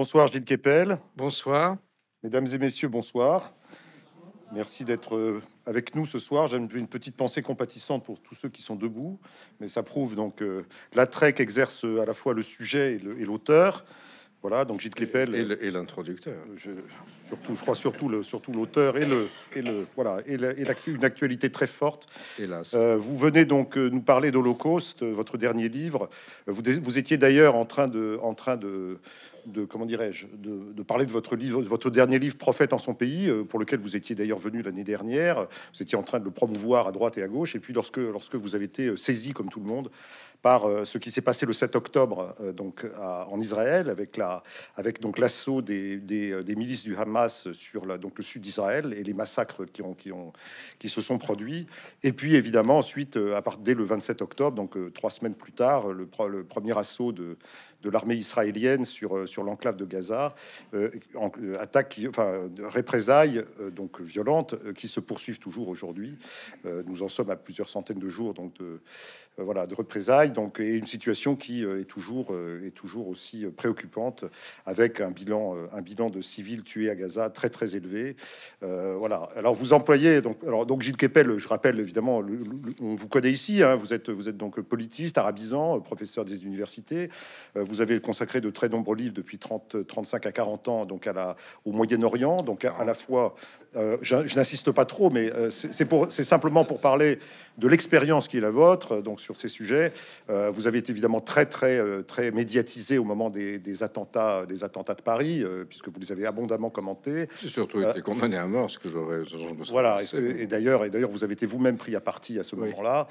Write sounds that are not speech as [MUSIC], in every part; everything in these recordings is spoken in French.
Bonsoir Gilles Kepel. Bonsoir. Mesdames et messieurs, bonsoir. Merci d'être euh, avec nous ce soir. j'aime une petite pensée compatissante pour tous ceux qui sont debout, mais ça prouve donc euh, l'attrait qu'exerce euh, à la fois le sujet et l'auteur. Voilà, donc Gilles Kepel et l'introducteur. Surtout, je crois surtout le surtout l'auteur et le et le voilà et, une actualité très forte. Hélas. vous venez donc nous parler d'Holocauste, votre dernier livre. Vous, vous étiez d'ailleurs en train de en train de de comment dirais-je de, parler de votre livre, votre dernier livre Prophète en son pays, euh, pour lequel vous étiez d'ailleurs venu l'année dernière. Vous étiez en train de le promouvoir à droite et à gauche, et puis lorsque lorsque vous avez été euh, saisi comme tout le monde par euh, ce qui s'est passé le 7 octobre donc en Israël avec la avec donc l'assaut des, milices du Hamas sur donc le sud d'Israël et les massacres qui ont qui ont qui se sont produits, et puis évidemment ensuite à part dès le 27 octobre donc trois semaines plus tard le premier assaut de de l'armée israélienne sur, euh, sur l'enclave de Gaza, euh, euh, attaque qui, enfin, représailles donc violentes qui se poursuivent toujours aujourd'hui. nous en sommes à plusieurs centaines de jours donc de voilà de représailles donc et une situation qui est toujours est toujours aussi préoccupante avec un bilan un bilan de civils tués à Gaza très très élevé. voilà. Alors vous employez donc alors donc Gilles Kepel, je rappelle évidemment, on vous connaît ici. Hein, vous êtes vous êtes donc politiste, arabisant, professeur des universités. vous vous avez consacré de très nombreux livres depuis 30, 35 à 40 ans donc à la, au Moyen-Orient. Donc à, la fois, euh, je, n'insiste pas trop, mais euh, pour c'est simplement pour parler de l'expérience qui est la vôtre donc sur ces sujets. Euh, vous avez été évidemment très, très, très médiatisé au moment des, attentats, des attentats de Paris, puisque vous les avez abondamment commentés. J'ai surtout été condamné à mort, ce que j'aurais... Voilà, et, et d'ailleurs, vous avez été vous-même pris à partie à ce moment-là.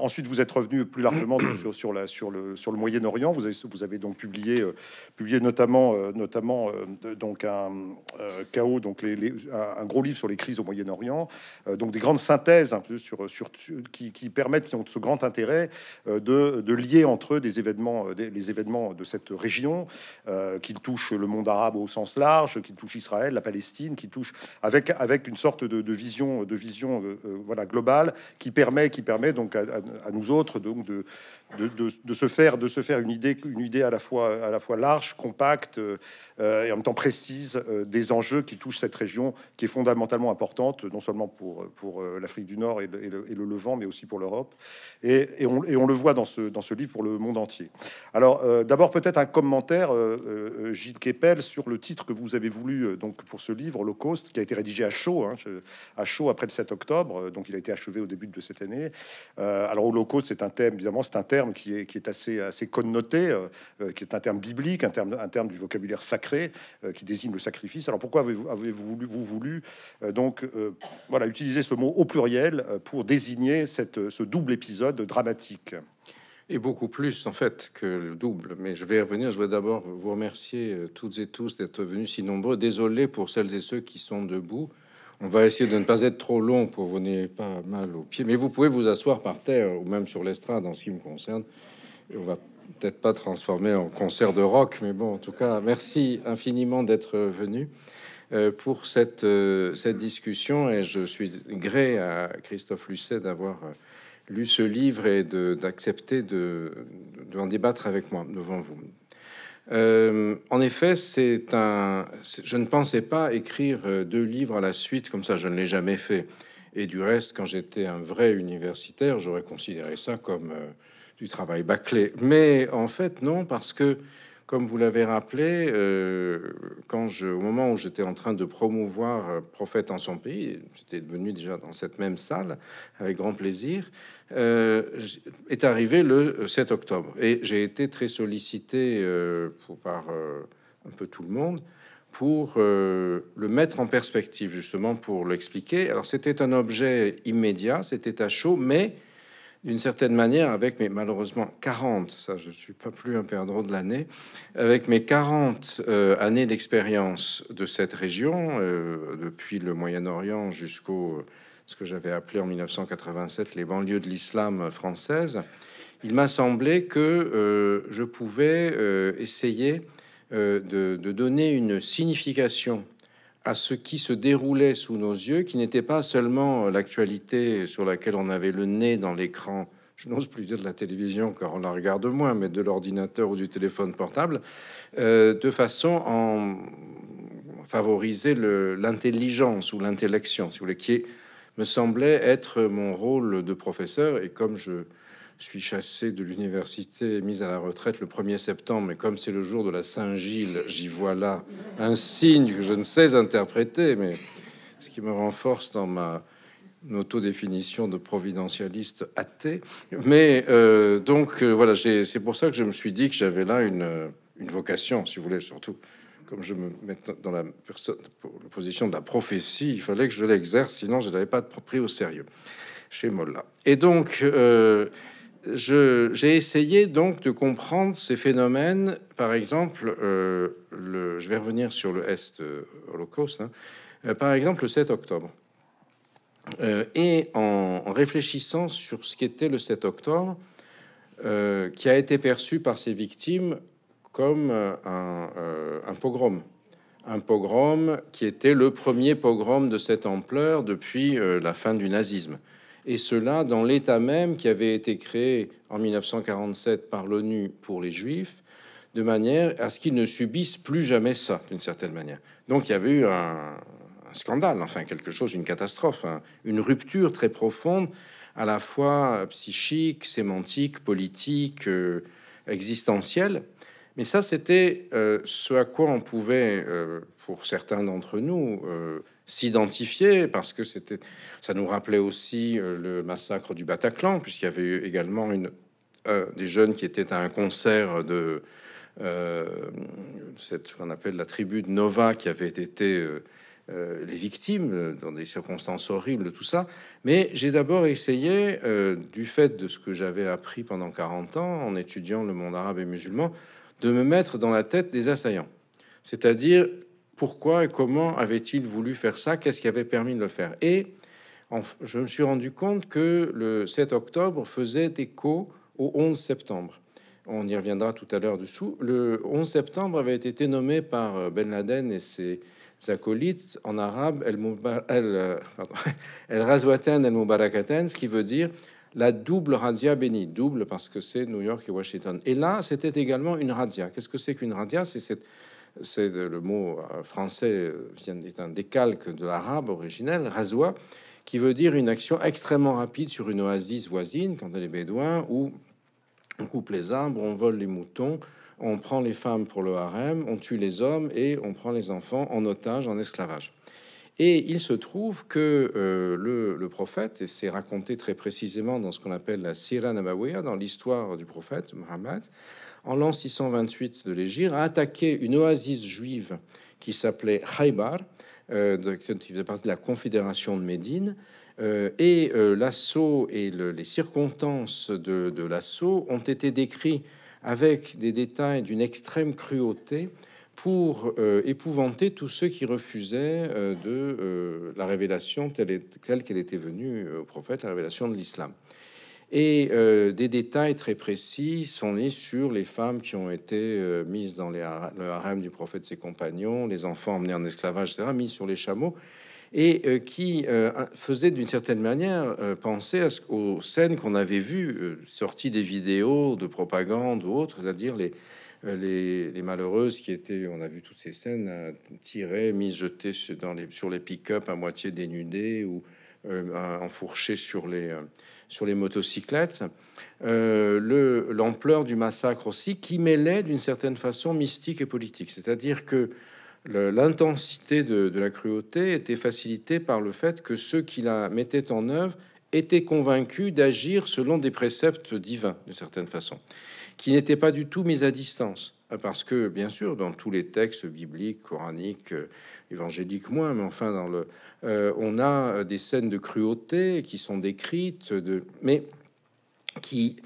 ensuite, vous êtes revenu plus largement sur, la, sur le, sur le Moyen-Orient. Vous avez, vous avez donc publié, euh, publié notamment, euh, notamment euh, donc un chaos, donc les, un gros livre sur les crises au Moyen-Orient, donc des grandes synthèses hein, sur, sur qui, qui, permettent, qui ont ce grand intérêt de, lier entre eux des événements, des, les événements de cette région, qui touche le monde arabe au sens large, qui touche Israël, la Palestine, qui touche avec avec une sorte de, vision, de vision voilà globale qui permet, qui permet donc à, nous autres donc de de, de, se faire de se faire une idée, une idée à la fois, à la fois large, compacte euh, et en même temps précise euh, des enjeux qui touchent cette région qui est fondamentalement importante, non seulement pour, pour euh, l'Afrique du Nord et le, Levant, mais aussi pour l'Europe. Et, et, on, on le voit dans ce, dans ce livre pour le monde entier. Alors, d'abord, peut-être un commentaire, Gilles Kepel, sur le titre que vous avez voulu donc, pour ce livre, Holocauste, qui a été rédigé à chaud, hein, à chaud après le 7 octobre, donc il a été achevé au début de cette année. alors, Holocauste, c'est un thème, évidemment, c'est un terme qui est, qui est assez, assez connoté. Euh, qui est un terme biblique, un terme, un terme du vocabulaire sacré, euh, qui désigne le sacrifice. Alors pourquoi avez-vous voulu, vous voulu euh, donc voilà, utiliser ce mot au pluriel pour désigner cette, ce double épisode dramatique et beaucoup plus en fait que le double. Mais je vais revenir. Je vais d'abord vous remercier toutes et tous d'être venus si nombreux. Désolé pour celles et ceux qui sont debout. On va essayer de ne pas être trop long pour vous n'ayez pas mal aux pieds. Mais vous pouvez vous asseoir par terre ou même sur l'estrade en ce qui me concerne. Et on va peut-être pas transformé en concert de rock, mais bon, en tout cas, merci infiniment d'être venu euh, pour cette, euh, cette discussion. Et je suis gré à Christophe Lucet d'avoir euh, lu ce livre et d'accepter de, en débattre avec moi devant vous. en effet, c'est un. Je ne pensais pas écrire deux livres à la suite comme ça. Je ne l'ai jamais fait. Et du reste, quand j'étais un vrai universitaire, j'aurais considéré ça comme du travail bâclé. Mais en fait, non, parce que, comme vous l'avez rappelé, euh, quand je, au moment où j'étais en train de promouvoir euh, Prophète en son pays, j'étais devenu déjà dans cette même salle, avec grand plaisir, euh, est arrivé le 7 octobre. Et j'ai été très sollicité pour, par un peu tout le monde pour le mettre en perspective, justement, pour l'expliquer. Alors, c'était un objet immédiat, c'était à chaud, mais d'une certaine manière, avec mes malheureusement 40, ça je suis pas plus un perdreau de l'année, avec mes 40 euh, années d'expérience de cette région, euh, depuis le Moyen-Orient jusqu'au euh, ce que j'avais appelé en 1987 les banlieues de l'islam française, il m'a semblé que je pouvais essayer de, de, donner une signification à ce qui se déroulait sous nos yeux, qui n'était pas seulement l'actualité sur laquelle on avait le nez dans l'écran, je n'ose plus dire de la télévision car on la regarde moins, mais de l'ordinateur ou du téléphone portable, euh, de façon en favoriser l'intelligence ou l'intellection, si vous voulez, qui me semblait être mon rôle de professeur. Et comme je, je suis chassé de l'université et mise à la retraite le 1er septembre, mais comme c'est le jour de la Saint-Gilles, j'y vois là un signe que je ne sais interpréter, mais ce qui me renforce dans ma autodéfinition de providentialiste athée. Mais euh, donc euh, voilà, c'est pour ça que je me suis dit que j'avais là une, une, vocation, si vous voulez, surtout comme je me mets dans la, position de la prophétie, il fallait que je l'exerce, sinon je n'avais pas pris au sérieux chez Molla. Et donc, euh, j'ai essayé donc de comprendre ces phénomènes. Par exemple, euh, je vais revenir sur le Est euh, Holocauste. Hein. Euh, par exemple, le 7 octobre. et en, réfléchissant sur ce qu'était le 7 octobre, qui a été perçu par ses victimes comme un, pogrom. Un pogrom qui était le premier pogrom de cette ampleur depuis la fin du nazisme et cela dans l'État même qui avait été créé en 1947 par l'ONU pour les Juifs, de manière à ce qu'ils ne subissent plus jamais ça, d'une certaine manière. Donc il y avait eu un, scandale, enfin quelque chose, une catastrophe, hein. une rupture très profonde, à la fois psychique, sémantique, politique, euh, existentielle. Mais ça, c'était euh, ce à quoi on pouvait, euh, pour certains d'entre nous, s'identifier, parce que c'était, ça nous rappelait aussi euh, le massacre du Bataclan, puisqu'il y avait eu également une, euh, des jeunes qui étaient à un concert de euh, cette, qu'on appelle la tribu de Nova, qui avait été les victimes dans des circonstances horribles, de tout ça. Mais j'ai d'abord essayé, du fait de ce que j'avais appris pendant 40 ans en étudiant le monde arabe et musulman, de me mettre dans la tête des assaillants. C'est-à-dire pourquoi et comment avait-il voulu faire ça, qu'est-ce qui avait permis de le faire. Et je me suis rendu compte que le 7 octobre faisait écho au 11 septembre. On y reviendra tout à l'heure dessous. Le 11 septembre avait été nommé par euh, Ben Laden et ses acolytes en arabe El, El, euh, pardon, [LAUGHS] ce qui veut dire la double radia bénie, double parce que c'est New York et Washington. Et là, c'était également une radia. Qu'est-ce que c'est qu'une radia C'est cette c'est le mot euh, français euh, est un décalque de l'arabe originel, razwa, qui veut dire une action extrêmement rapide sur une oasis voisine, quand elle est bédouin, où on coupe les arbres, on vole les moutons, on prend les femmes pour le harem, on tue les hommes et on prend les enfants en otage, en esclavage. Et il se trouve que euh, le, prophète, et c'est raconté très précisément dans ce qu'on appelle la Sira Nabawiya, dans l'histoire du prophète Muhammad, en l'an 628 de l'Égypte, a attaqué une oasis juive qui s'appelait Haïbar, euh, qui faisait partie de la Confédération de Médine. Euh, et euh, l'assaut et les circonstances de, l'assaut ont été décrits avec des détails d'une extrême cruauté pour épouvanter tous ceux qui refusaient de la révélation telle qu'elle était venue au prophète, la révélation de l'islam. Et euh, des détails très précis sont nés sur les femmes qui ont été euh, mises dans le harem du prophète et ses compagnons, les enfants emmenés en esclavage, etc., mis sur les chameaux, et euh, qui faisaient d'une certaine manière penser aux scènes qu'on avait vues, sorties des vidéos de propagande ou autres, c'est-à-dire les, malheureuses qui étaient, on a vu toutes ces scènes, tirées, mises, jetées sur, les, sur les pick-up à moitié dénudées ou enfourchées sur les sur les motocyclettes, euh, l'ampleur du massacre aussi, qui mêlait d'une certaine façon mystique et politique. C'est-à-dire que l'intensité de, de, la cruauté était facilitée par le fait que ceux qui la mettaient en œuvre étaient convaincus d'agir selon des préceptes divins, d'une certaine façon qui n'étaient pas du tout mis à distance. Euh, parce que, bien sûr, dans tous les textes bibliques, coraniques, euh, évangéliques moins, mais enfin, dans le, euh, on a des scènes de cruauté qui sont décrites, de, mais qui,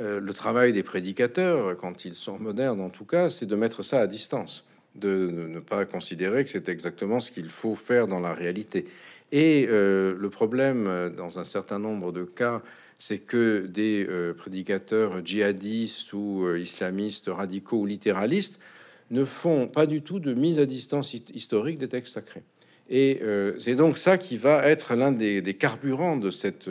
le travail des prédicateurs, quand ils sont modernes en tout cas, c'est de mettre ça à distance, de, de ne pas considérer que c'est exactement ce qu'il faut faire dans la réalité. Et le problème, dans un certain nombre de cas, c'est que des euh, prédicateurs djihadistes ou euh, islamistes radicaux ou littéralistes ne font pas du tout de mise à distance historique des textes sacrés. Et euh, c'est donc ça qui va être l'un des, carburants de cette,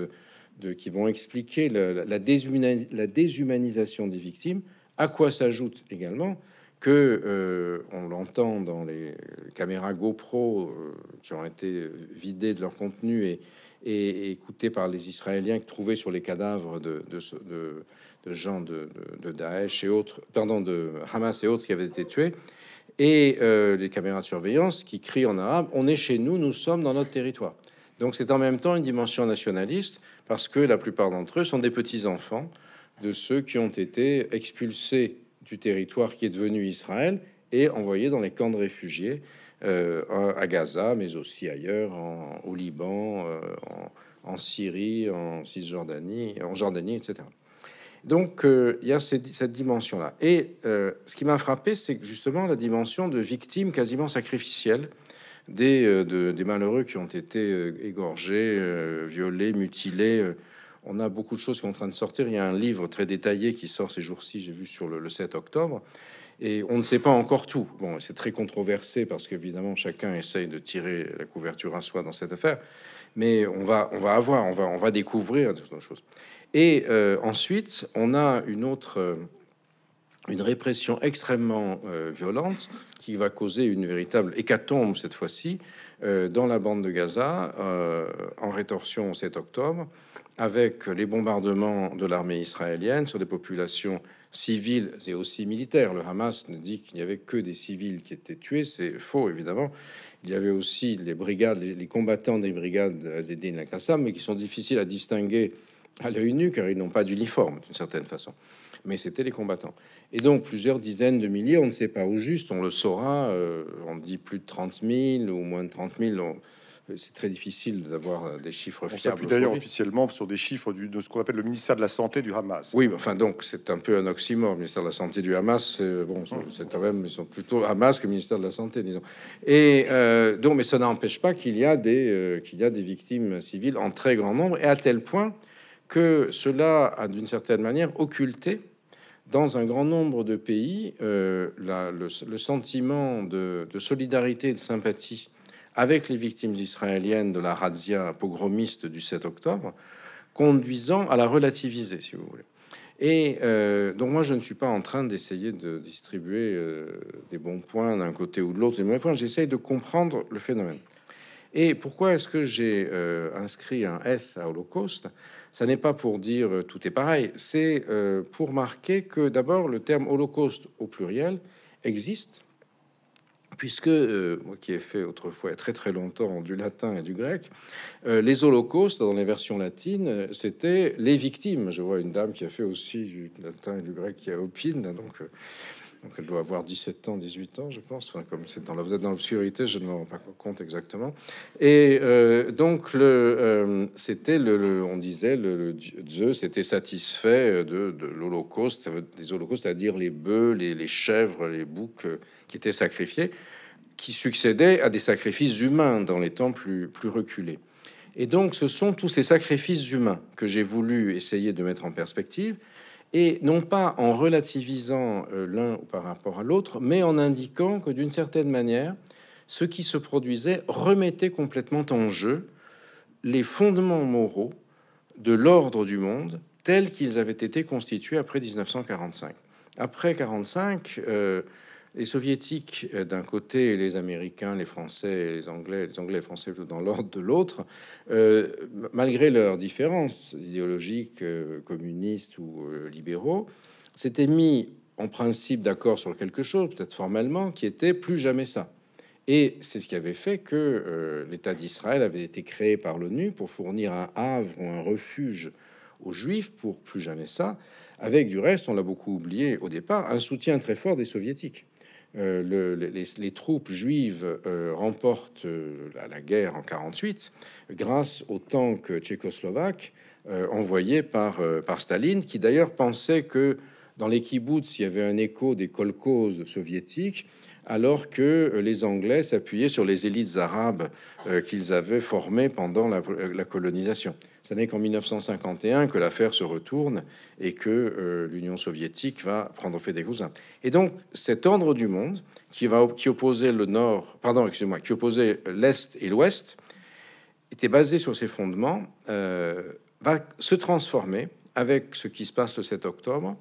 qui vont expliquer la, déshumanisation des victimes, à quoi s'ajoute également que on l'entend dans les caméras GoPro qui ont été vidées de leur contenu et et, écouté par les Israéliens qui trouvaient sur les cadavres de, gens de, Daesh et autres, pardon, de Hamas et autres qui avaient été tués, et euh, les caméras de surveillance qui crient en arabe On est chez nous, nous sommes dans notre territoire. Donc c'est en même temps une dimension nationaliste parce que la plupart d'entre eux sont des petits enfants de ceux qui ont été expulsés du territoire qui est devenu Israël et envoyés dans les camps de réfugiés euh, à Gaza, mais aussi ailleurs, au Liban, euh, en, Syrie, en Cisjordanie, en Jordanie, etc. Donc euh, il y a cette, dimension-là. Et ce qui m'a frappé, c'est justement la dimension de victimes quasiment sacrificielle des, malheureux qui ont été égorgés, violés, mutilés. On a beaucoup de choses qui sont en train de sortir. Il y a un livre très détaillé qui sort ces jours-ci, j'ai vu sur le 7 octobre, et on ne sait pas encore tout. Bon, c'est très controversé parce qu'évidemment, chacun essaye de tirer la couverture à soi dans cette affaire. Mais on va, on va avoir, on va, on va découvrir d'autres choses. Et euh, ensuite, on a une autre, euh, une répression extrêmement euh, violente qui va causer une véritable hécatombe cette fois-ci euh, dans la bande de Gaza euh, en rétorsion au 7 octobre avec les bombardements de l'armée israélienne sur des populations civiles et aussi militaires. Le Hamas ne dit qu'il n'y avait que des civils qui étaient tués, c'est faux évidemment. Il y avait aussi les brigades, les, combattants des brigades Azedine al-Qassam, mais qui sont difficiles à distinguer à l'œil nu car ils n'ont pas d'uniforme d'une certaine façon mais c'était les combattants. Et donc plusieurs dizaines de milliers, on ne sait pas au juste, on le saura, euh, on dit plus de 30 000 ou moins de 30 000. c'est très difficile d'avoir euh, des chiffres on s'appuie d'ailleurs officiellement sur des chiffres de ce qu'on appelle le ministère de la Santé du Hamas. Oui, enfin, donc, c'est un peu un oxymore. Le ministère de la Santé du Hamas, euh, bon, c'est quand même, ils sont plutôt Hamas que ministère de la Santé, disons. Et donc, mais ça n'empêche pas qu'il y, a des, qu'il y a des victimes civiles en très grand nombre, et à tel point que cela a d'une certaine manière occulté dans un grand nombre de pays euh, le, sentiment de, solidarité et de sympathie avec les victimes israéliennes de la razzia pogromiste du 7 octobre, conduisant à la relativiser, si vous voulez. Et euh, donc moi, je ne suis pas en train d'essayer de distribuer euh, des bons points d'un côté ou de l'autre, J'essaye de comprendre le phénomène. Et pourquoi est-ce que j'ai inscrit un S à Holocauste ça n'est pas pour dire euh, tout est pareil, c'est euh, pour marquer que d'abord le terme holocauste au pluriel existe, puisque, euh, moi qui ai fait autrefois très très longtemps du latin et du grec, les holocaustes dans les versions latines, c'était les victimes. Je vois une dame qui a fait aussi du latin et du grec qui a opine, donc donc elle doit avoir 17 ans, 18 ans, je pense. comme c'est dans la, vous êtes dans l'obscurité, je ne me rends pas compte exactement. Et euh, donc, euh, c'était le, on disait, le, Zeus était satisfait de, l'Holocauste, des holocaustes, c'est-à-dire les bœufs, les, chèvres, les boucs euh, qui étaient sacrifiés, qui succédaient à des sacrifices humains dans les temps plus reculés. Et donc, ce sont tous ces sacrifices humains que j'ai voulu essayer de mettre en perspective et non pas en relativisant euh, l'un par rapport à l'autre, mais en indiquant que d'une certaine manière, ce qui se produisait remettait complètement en jeu les fondements moraux de l'ordre du monde tels qu'ils avaient été constitués après 1945. Après 1945, les soviétiques euh, d'un côté les américains, les français les anglais, les anglais et français dans l'ordre de l'autre, euh, malgré leurs différences idéologiques, euh, communistes ou libéraux, s'étaient mis en principe d'accord sur quelque chose, peut-être formellement, qui était plus jamais ça. Et c'est ce qui avait fait que l'État d'Israël avait été créé par l'ONU pour fournir un havre ou un refuge aux Juifs pour plus jamais ça, avec du reste, on l'a beaucoup oublié au départ, un soutien très fort des soviétiques. Euh, les, troupes juives euh, remportent euh, la, guerre en 48 grâce aux tank tchécoslovaques envoyé par, Staline, qui d'ailleurs pensait que dans les kibbutz, il y avait un écho des kolkhozes soviétiques alors que euh, les Anglais s'appuyaient sur les élites arabes euh, qu'ils avaient formées pendant la, colonisation. Ce n'est qu'en 1951 que l'affaire se retourne et que euh, l'Union soviétique va prendre fait des cousins. Et donc cet ordre du monde qui, va, opposait le nord, pardon, excusez-moi, qui opposait l'est et l'ouest, était basé sur ces fondements, va se transformer avec ce qui se passe le 7 octobre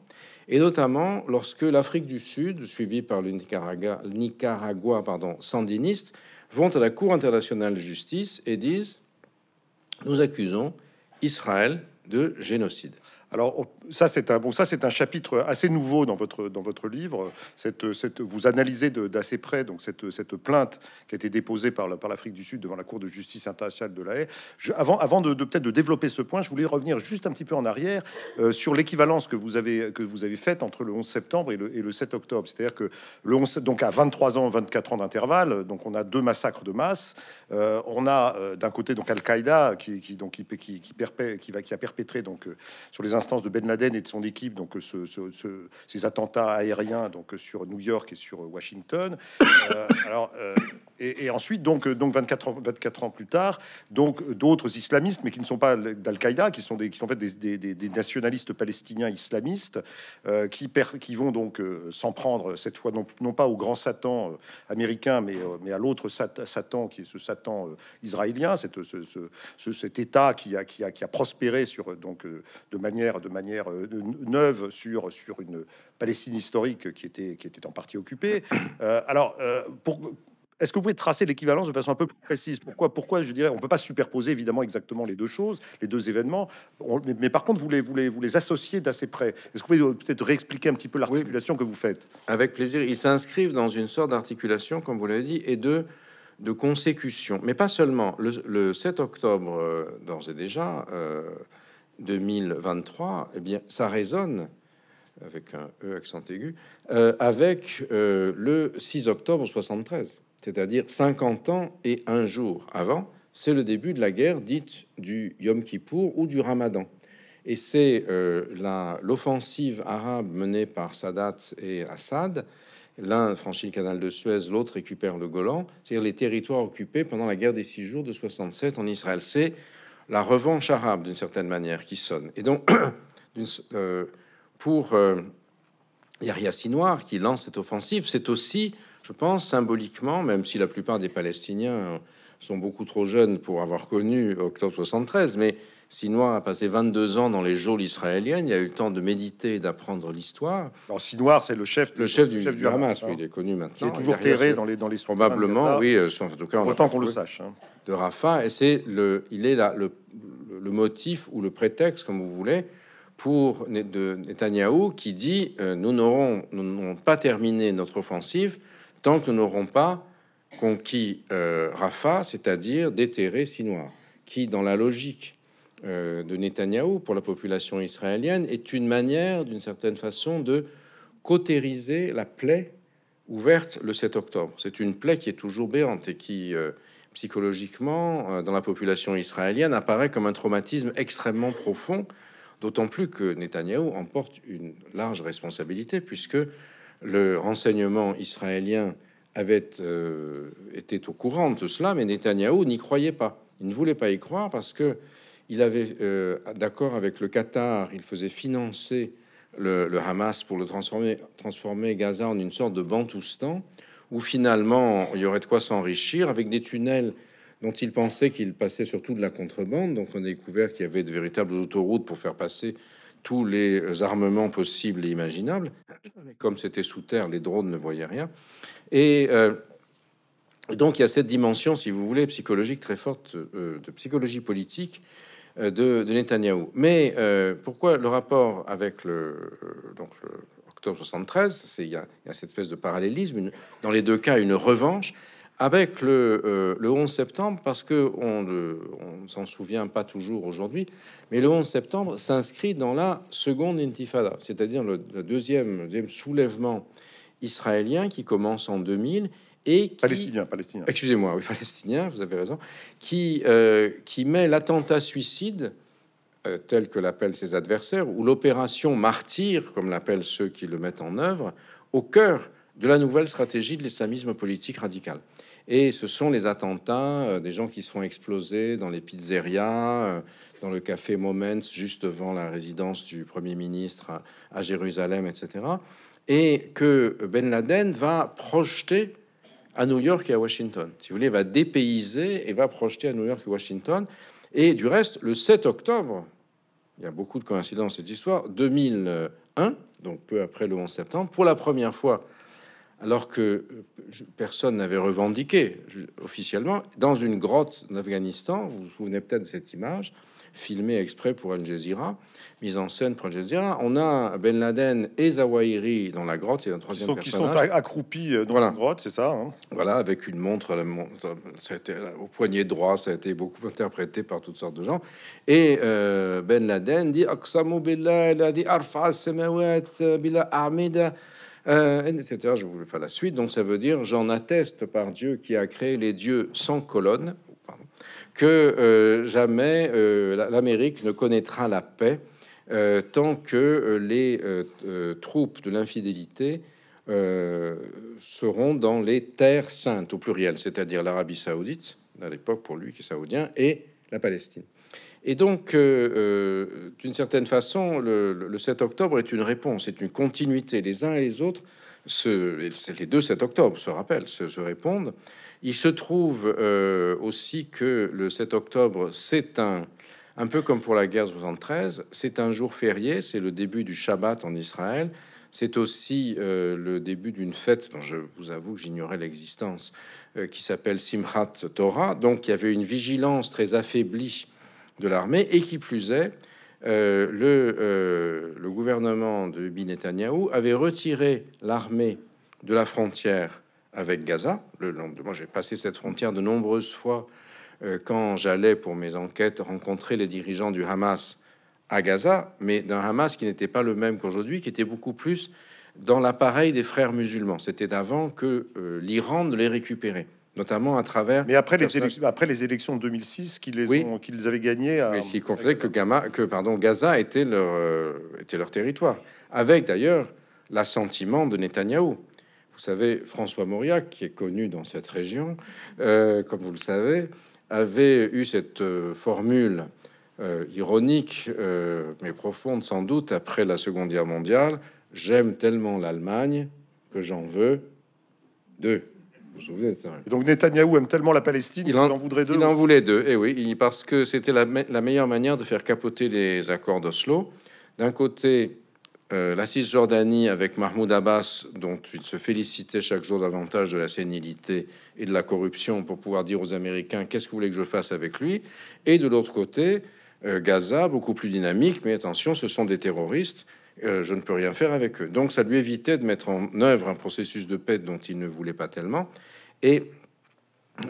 et notamment lorsque l'Afrique du Sud, suivie par le Nicaragua, Nicaragua pardon, sandiniste, vont à la Cour internationale de justice et disent Nous accusons Israël de génocide. Alors ça c'est un bon ça c'est un chapitre assez nouveau dans votre dans votre livre. cette vous analysez d'assez près donc cette cette plainte qui a été déposée par par l'Afrique du Sud devant la Cour de justice internationale de la Haye. avant avant de, peut-être de développer ce point, je voulais revenir juste un petit peu en arrière euh, sur l'équivalence que vous avez que vous avez faite entre le 11 septembre et le, 7 octobre. C'est-à-dire que le 11 donc à 23 ans 24 ans d'intervalle donc on a deux massacres de masse. Euh, on a euh, d'un côté donc Al-Qaïda qui, donc qui qui, qui va qui a perpétré donc sur les de Ben Laden et de son équipe donc euh, ces attentats aériens donc sur New York et sur Washington. Euh, alors euh, et, ensuite, donc, euh, donc 24, ans, 24 ans plus tard, donc euh, d'autres islamistes, mais qui ne sont pas d'Al-Qaïda, qui sont, des, qui sont en fait des, des, nationalistes palestiniens islamistes, euh, qui, qui vont donc s'en prendre cette fois non, pas au grand Satan américain, mais, mais à l'autre Satan, qui est ce Satan israélien, ce, cet État qui a, qui a, qui a prospéré sur, donc, de manière, de manière neuve sur, sur une Palestine historique qui était, qui était en partie occupée. alors, pour est-ce que vous pouvez tracer l'équivalence de façon un peu plus précise Pourquoi, pourquoi je dirais, on ne peut pas superposer évidemment exactement les deux choses, les deux événements, mais, par contre, vous les, vous les, vous les associez d'assez près. Est-ce que vous pouvez euh, peut-être réexpliquer un petit peu l'articulation que vous faites Avec plaisir. Ils s'inscrivent dans une sorte d'articulation, comme vous l'avez dit, et de, de consécution. Mais pas seulement. Le, 7 octobre, euh, d'ores et déjà, 2023, euh, eh bien, ça résonne avec un E accent aigu, avec le 6 octobre 73 c'est-à-dire 50 ans et un jour avant, c'est le début de la guerre dite du Yom Kippour ou du Ramadan. Et c'est euh, l'offensive arabe menée par Sadat et Assad. L'un franchit le canal de Suez, l'autre récupère le Golan, c'est-à-dire les territoires occupés pendant la guerre des six jours de 67 en Israël. C'est la revanche arabe, d'une certaine manière, qui sonne. Et donc, [COUGHS] euh, pour euh, qui lance cette offensive, c'est aussi je pense, symboliquement, même si la plupart des Palestiniens sont beaucoup trop jeunes pour avoir connu octobre 73, mais Sinoir a passé 22 ans dans les geôles israéliennes. Il a eu le temps de méditer, d'apprendre l'histoire. Alors, Sinoir, c'est le chef, le, chef du, chef du Hamas, il est connu maintenant. Il est toujours terré dans les dans les probablement, oui, euh, en tout cas, autant qu'on le sache. Hein. De Rafah, et c'est le, il est là le, le, motif ou le prétexte, comme vous voulez, pour de Netanyahou qui dit euh, nous n'aurons, nous n'aurons pas terminé notre offensive tant que nous n'aurons pas conquis euh, Rafa, c'est-à-dire déterré Sinoir, qui, dans la logique euh, de Netanyahou pour la population israélienne, est une manière, d'une certaine façon, de cautériser la plaie ouverte le 7 octobre. C'est une plaie qui est toujours béante et qui, euh, psychologiquement, dans la population israélienne, apparaît comme un traumatisme extrêmement profond, d'autant plus que Netanyahou emporte une large responsabilité, puisque le renseignement israélien avait euh, été au courant de cela, mais Netanyahu n'y croyait pas. Il ne voulait pas y croire parce que il avait, euh, d'accord avec le Qatar, il faisait financer le, Hamas pour le transformer, transformer Gaza en une sorte de Bantoustan, où finalement il y aurait de quoi s'enrichir avec des tunnels dont il pensait qu'il passait surtout de la contrebande. Donc on a découvert qu'il y avait de véritables autoroutes pour faire passer tous les armements possibles et imaginables. Comme c'était sous terre, les drones ne voyaient rien. Et euh, donc il y a cette dimension, si vous voulez, psychologique très forte, euh, de psychologie politique euh, de, de Netanyahou. Mais pourquoi le rapport avec le, donc octobre 73 Il y, a cette espèce de parallélisme, dans les deux cas, une revanche avec le, 11 euh, septembre, parce que on ne s'en souvient pas toujours aujourd'hui, mais le 11 septembre s'inscrit dans la seconde intifada, c'est-à-dire le, deuxième, soulèvement israélien qui commence en 2000 et qui, palestinien, palestinien. Excusez-moi, oui, palestinien, vous avez raison, qui, euh, met l'attentat suicide euh, tel que l'appellent ses adversaires, ou l'opération martyr, comme l'appellent ceux qui le mettent en œuvre, au cœur de la nouvelle stratégie de l'islamisme politique radical. Et ce sont les attentats, euh, des gens qui se font exploser dans les pizzerias, euh, dans le café Moments, juste devant la résidence du Premier ministre à, Jérusalem, etc. Et que Ben Laden va projeter à New York et à Washington. Si vous voulez, va dépayser et va projeter à New York et Washington. Et du reste, le 7 octobre, il y a beaucoup de coïncidences cette histoire, 2001, donc peu après le 11 septembre, pour la première fois alors que euh, personne n'avait revendiqué officiellement, dans une grotte d'Afghanistan, vous vous souvenez peut-être de cette image, filmée exprès pour Al Jazeera, mise en scène pour Al Jazeera, on a Ben Laden et Zawahiri dans la grotte, et un troisième sont, Qui sont accroupis dans la grotte, c'est euh, ça hein Voilà, avec une montre, ça euh, au poignet droit, ça a été beaucoup [LAUGHS] interprété par toutes sortes de gens, et Ben Laden dit « Aqsamu billah, il a dit « Arfa samawat bila euh, etc. Je vous faire la suite. Donc ça veut dire, j'en atteste par Dieu qui a créé les dieux sans colonne, que euh, jamais euh, l'Amérique ne connaîtra la paix tant que les troupes de l'infidélité seront dans les terres saintes au pluriel, c'est-à-dire l'Arabie saoudite, à l'époque pour lui qui est saoudien, et la Palestine. Et donc, euh, euh, d'une certaine façon, le, 7 octobre est une réponse, c'est une continuité. Les uns et les autres, les deux 7 octobre se rappellent, se, répondent. Il se trouve euh, aussi que le 7 octobre, c'est un, un peu comme pour la guerre de 73, c'est un jour férié, c'est le début du Shabbat en Israël. C'est aussi le début d'une fête dont je vous avoue que j'ignorais l'existence, qui s'appelle Simchat Torah. Donc il y avait une vigilance très affaiblie de l'armée, et qui plus est, euh, le, euh, le, gouvernement de Bin Netanyahou avait retiré l'armée de la frontière avec Gaza. Le, moi, j'ai passé cette frontière de nombreuses fois euh, quand j'allais pour mes enquêtes rencontrer les dirigeants du Hamas à Gaza, mais d'un Hamas qui n'était pas le même qu'aujourd'hui, qui était beaucoup plus dans l'appareil des frères musulmans. C'était avant que l'Iran ne les récupérait notamment à travers. Mais après les élections, après les élections de 2006, qu'ils avaient gagné À... qui considéraient que, que pardon, Gaza euh, était leur, territoire, avec d'ailleurs l'assentiment de Netanyahou. Vous savez, François Mauriac, qui est connu dans cette région, euh, comme vous le savez, avait eu cette euh, formule ironique, mais profonde sans doute, après la Seconde Guerre mondiale, J'aime tellement l'Allemagne que j'en veux deux vous hein. Donc Netanyahou aime tellement la Palestine il en, voudrait deux. Il en voulait deux, et eh oui, parce que c'était la, meilleure manière de faire capoter les accords d'Oslo. D'un côté, euh, la Cisjordanie avec Mahmoud Abbas, dont il se félicitait chaque jour davantage de la sénilité et de la corruption pour pouvoir dire aux Américains qu'est-ce que vous voulez que je fasse avec lui. Et de l'autre côté, euh, Gaza, beaucoup plus dynamique, mais attention, ce sont des terroristes euh, je ne peux rien faire avec eux. Donc ça lui évitait de mettre en œuvre un processus de paix dont il ne voulait pas tellement. Et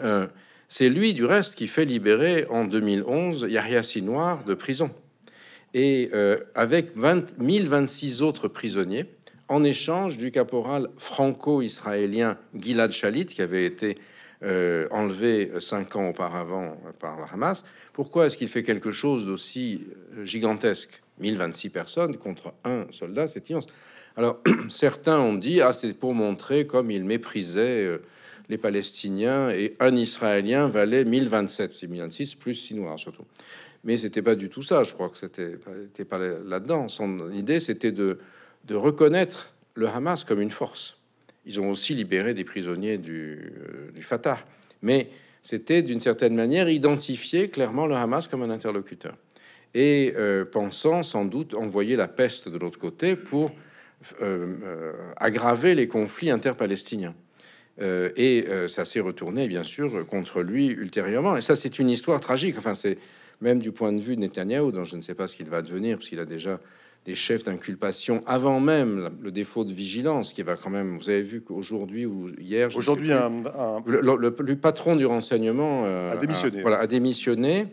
euh, c'est lui, du reste, qui fait libérer en 2011 Yahya Sinoir de prison. Et euh, avec 20, 1026 autres prisonniers, en échange du caporal franco-israélien Gilad Shalit, qui avait été enlevé cinq ans auparavant par la Hamas. Pourquoi est-ce qu'il fait quelque chose d'aussi gigantesque 1026 personnes contre un soldat, c'est immense. Alors, [CLEARS THROAT] certains ont dit, ah, c'est pour montrer comme ils méprisaient euh, les Palestiniens et un Israélien valait 1027, c'est 1026 plus 6 noirs surtout. Mais c'était pas du tout ça, je crois que c'était pas là-dedans. Son idée, c'était de, reconnaître le Hamas comme une force. Ils ont aussi libéré des prisonniers du euh, Fatah. Mais c'était d'une certaine manière identifier clairement le Hamas comme un interlocuteur et euh, pensant sans doute envoyer la peste de l'autre côté pour euh, euh, aggraver les conflits interpalestiniens. Euh, et ça s'est retourné, bien sûr, contre lui ultérieurement. Et ça, c'est une histoire tragique. Enfin, c'est même du point de vue de Netanyahou, dont je ne sais pas ce qu'il va devenir, parce qu'il a déjà des chefs d'inculpation avant même le défaut de vigilance qui va quand même. Vous avez vu qu'aujourd'hui ou hier, aujourd'hui, un, le, patron du renseignement a démissionné. voilà, a démissionné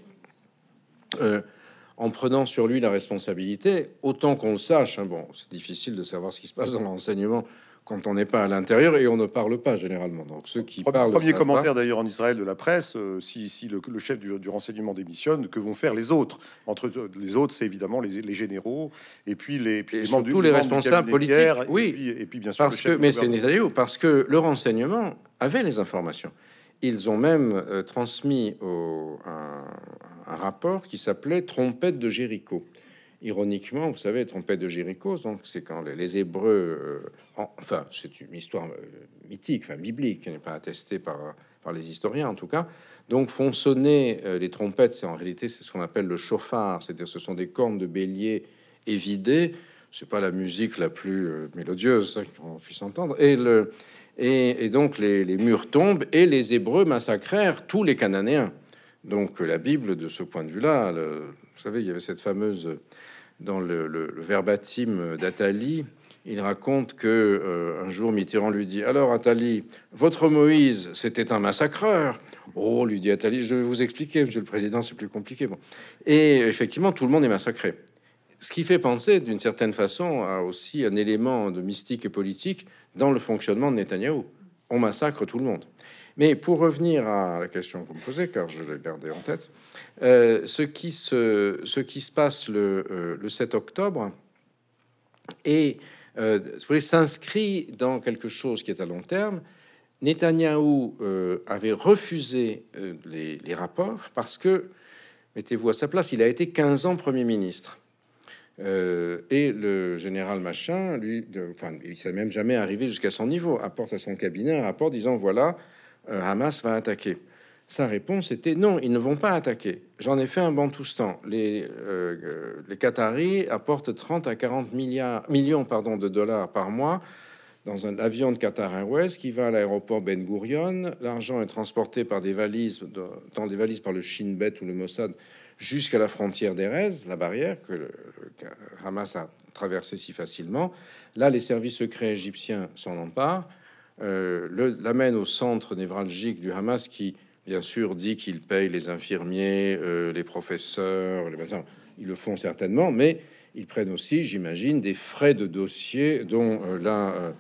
en prenant sur lui la responsabilité, autant qu'on le sache. Hein, bon, c'est difficile de savoir ce qui se passe dans l'enseignement quand on n'est pas à l'intérieur et on ne parle pas généralement. Donc ceux qui Premier Premier commentaire d'ailleurs en Israël de la presse euh, si, si le, chef du, renseignement démissionne, que vont faire les autres Entre les autres, c'est évidemment les, généraux et puis les, puis les, les responsables politiques. oui, et puis, bien sûr. Parce que, mais c'est parce que le renseignement avait les informations. Ils ont même euh, transmis au, un, un rapport qui s'appelait Trompette de Jéricho. Ironiquement, vous savez, Trompette de Jéricho, donc c'est quand les, Hébreux, euh, enfin, c'est une histoire euh, mythique, enfin biblique, qui n'est pas attestée par, les historiens en tout cas, donc font sonner euh, les trompettes, c'est en réalité c'est ce qu'on appelle le chauffard, c'est-à-dire ce sont des cornes de bélier évidées, c'est pas la musique la plus mélodieuse qu'on puisse entendre, et et, donc les murs tombent et les Hébreux massacrèrent tous les Cananéens. Donc euh, la Bible, de ce point de vue-là, vous savez, il y avait cette fameuse dans le, verbatim d'Atali, il raconte que euh, un jour Mitterrand lui dit alors Atali, votre Moïse, c'était un massacreur. Oh, lui dit Atali, je vais vous expliquer, Monsieur le Président, c'est plus compliqué. Et effectivement, tout le monde est massacré. Ce qui fait penser, d'une certaine façon, à aussi un élément de mystique et politique dans le fonctionnement de Netanyahou. On massacre tout le monde. Mais pour revenir à la question que vous me posez, car je l'ai gardée en tête, euh, ce, qui se, ce qui se passe le, 7 euh, octobre et euh, s'inscrit dans quelque chose qui est à long terme. Netanyahou avait refusé les, rapports parce que, mettez-vous à sa place, il a été 15 ans Premier ministre. et le général Machin, lui, de, enfin, il s'est même jamais arrivé jusqu'à son niveau, apporte à son cabinet un rapport disant voilà euh, Hamas va attaquer. Sa réponse était non, ils ne vont pas attaquer. J'en ai fait un banc tout ce temps. Euh, les, Qataris apportent 30 à 40 milliards, millions pardon, de dollars par mois dans un avion de Qatar Airways qui va à l'aéroport Ben Gurion. L'argent est transporté par des valises, dans des valises par le Shin Bet ou le Mossad jusqu'à la frontière d'Erez, la barrière que Hamas a traversée si facilement. Là, les services secrets égyptiens s'en emparent euh, l'amène au centre névralgique du Hamas qui, bien sûr, dit qu'il paye les infirmiers, euh, les professeurs, les médecins. Ils le font certainement, mais ils prennent aussi, j'imagine, des frais de dossier dont euh,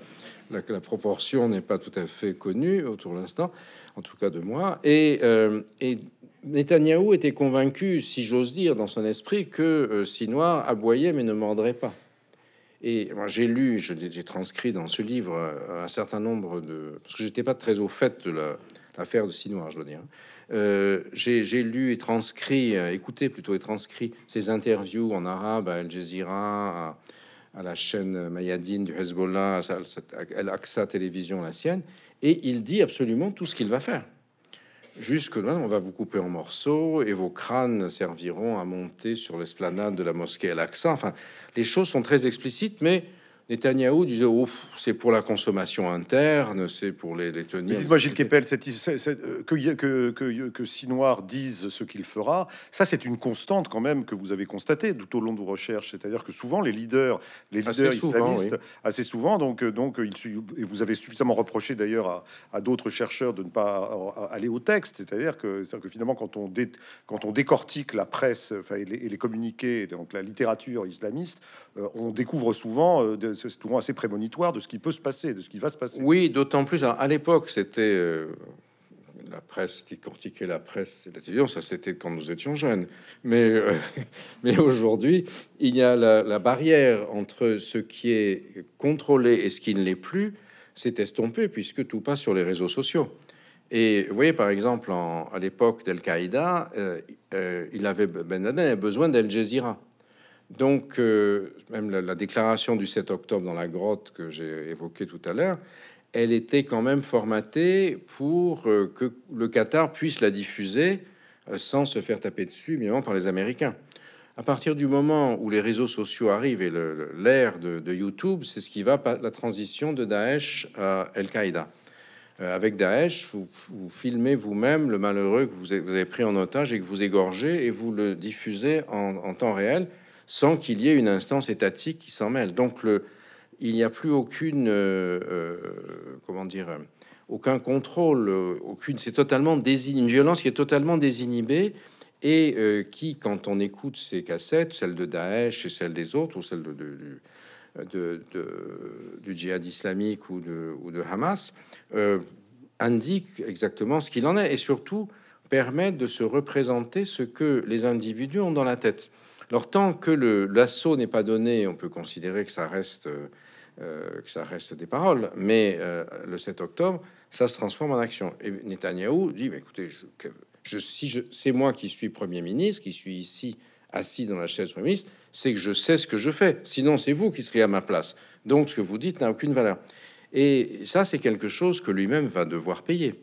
la, proportion n'est pas tout à fait connue autour de l'instant, en tout cas de moi. Et, euh, Netanyahou était convaincu, si j'ose dire, dans son esprit, que Sinoir aboyait mais ne mordrait pas. Et moi, j'ai lu, j'ai transcrit dans ce livre euh, un certain nombre de... Parce que j'étais pas très au fait de l'affaire de Sinoir, je dois dire. Hein. Euh, j'ai lu et transcrit, euh, écouté plutôt et transcrit ces interviews en arabe à Al Jazeera, à, la chaîne Mayadine du Hezbollah, à, à Al-Aqsa Télévision, la sienne, et il dit absolument tout ce qu'il va faire. Jusque là, on va vous couper en morceaux et vos crânes serviront à monter sur l'esplanade de la mosquée à l'accent. » Enfin, les choses sont très explicites, mais Netanyahou disait oh, c'est pour la consommation interne, c'est pour les tenir. Dites-moi, Gilles Kepel, euh, que, que, que, que Sinoir dise ce qu'il fera, ça c'est une constante quand même que vous avez constatée tout au long de vos recherches. C'est-à-dire que souvent les leaders, les leaders islamistes, assez souvent, donc, euh, donc euh, et vous avez suffisamment reproché d'ailleurs à, d'autres chercheurs de ne pas aller au texte. C'est-à-dire que, que, finalement, quand on, quand on décortique la presse et, les, communiqués, donc la littérature islamiste, on découvre souvent c'est souvent assez prémonitoire de ce qui peut se passer, de ce qui va se passer. Oui, d'autant plus à, l'époque, c'était euh, la presse qui cortiquait la presse et la télévision, ça c'était quand nous étions jeunes. Mais, euh, [LAUGHS] mais aujourd'hui, il y a la, barrière entre ce qui est contrôlé et ce qui ne l'est plus, c'est estompé puisque tout passe sur les réseaux sociaux. Et vous voyez, par exemple, en, à l'époque d'Al-Qaïda, euh, il avait Ben Laden avait besoin d'Al Jazeera donc, euh, même la, déclaration du 7 octobre dans la grotte que j'ai évoquée tout à l'heure, elle était quand même formatée pour euh, que le Qatar puisse la diffuser euh, sans se faire taper dessus, évidemment, par les Américains. À partir du moment où les réseaux sociaux arrivent et l'ère de, YouTube, c'est ce qui va la transition de Daesh à Al-Qaïda. avec Daesh, vous, filmez vous-même le malheureux que vous avez, pris en otage et que vous égorgez et vous le diffusez en temps réel sans qu'il y ait une instance étatique qui s'en mêle. Donc il n'y a plus aucune, euh, euh, comment dire, aucun contrôle, euh, aucune. C'est totalement une violence qui est totalement désinhibée et qui, quand on écoute ces cassettes, celles de Daesh et celles des autres ou celles du, djihad islamique ou de, Hamas euh, indique exactement ce qu'il en est et surtout permet de se représenter ce que les individus ont dans la tête. Alors tant que l'assaut n'est pas donné, on peut considérer que ça reste, euh, que ça reste des paroles. Mais euh, le 7 octobre, ça se transforme en action. Et Netanyahou dit, bah, écoutez, si je, c'est moi qui suis Premier ministre, qui suis ici assis dans la chaise Premier ministre, c'est que je sais ce que je fais. Sinon, c'est vous qui serez à ma place. Donc ce que vous dites n'a aucune valeur. Et ça, c'est quelque chose que lui-même va devoir payer.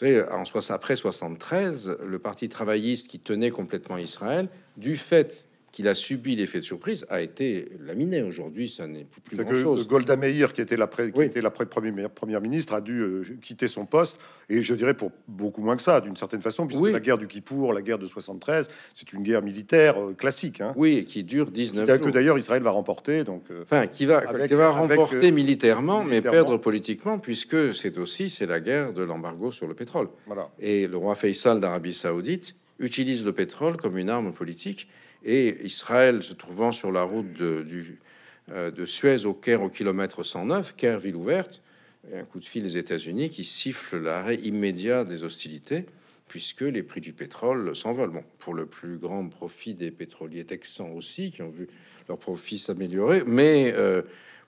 Vous savez, en, après 73, le parti travailliste qui tenait complètement Israël, du fait qu'il a subi l'effet de surprise a été laminé. Aujourd'hui, ça n'est plus, grand que chose. Golda Meir, qui était la, première, ministre, a dû euh, quitter son poste, et je dirais pour beaucoup moins que ça, d'une certaine façon, puisque la guerre du Kippour, la guerre de 73, c'est une guerre militaire euh, classique. Hein, oui, et qui dure 19 jours. Que d'ailleurs Israël va remporter. Donc, euh, enfin, qui va, va remporter militairement, militairement, mais perdre politiquement, puisque c'est aussi c'est la guerre de l'embargo sur le pétrole. Voilà. Et le roi Faisal d'Arabie saoudite utilise le pétrole comme une arme politique et Israël se trouvant sur la route de, euh, Suez au Caire au kilomètre 109, Caire ville ouverte, un coup de fil des États-Unis qui siffle l'arrêt immédiat des hostilités puisque les prix du pétrole s'envolent. pour le plus grand profit des pétroliers texans aussi, qui ont vu leur profit s'améliorer, mais euh,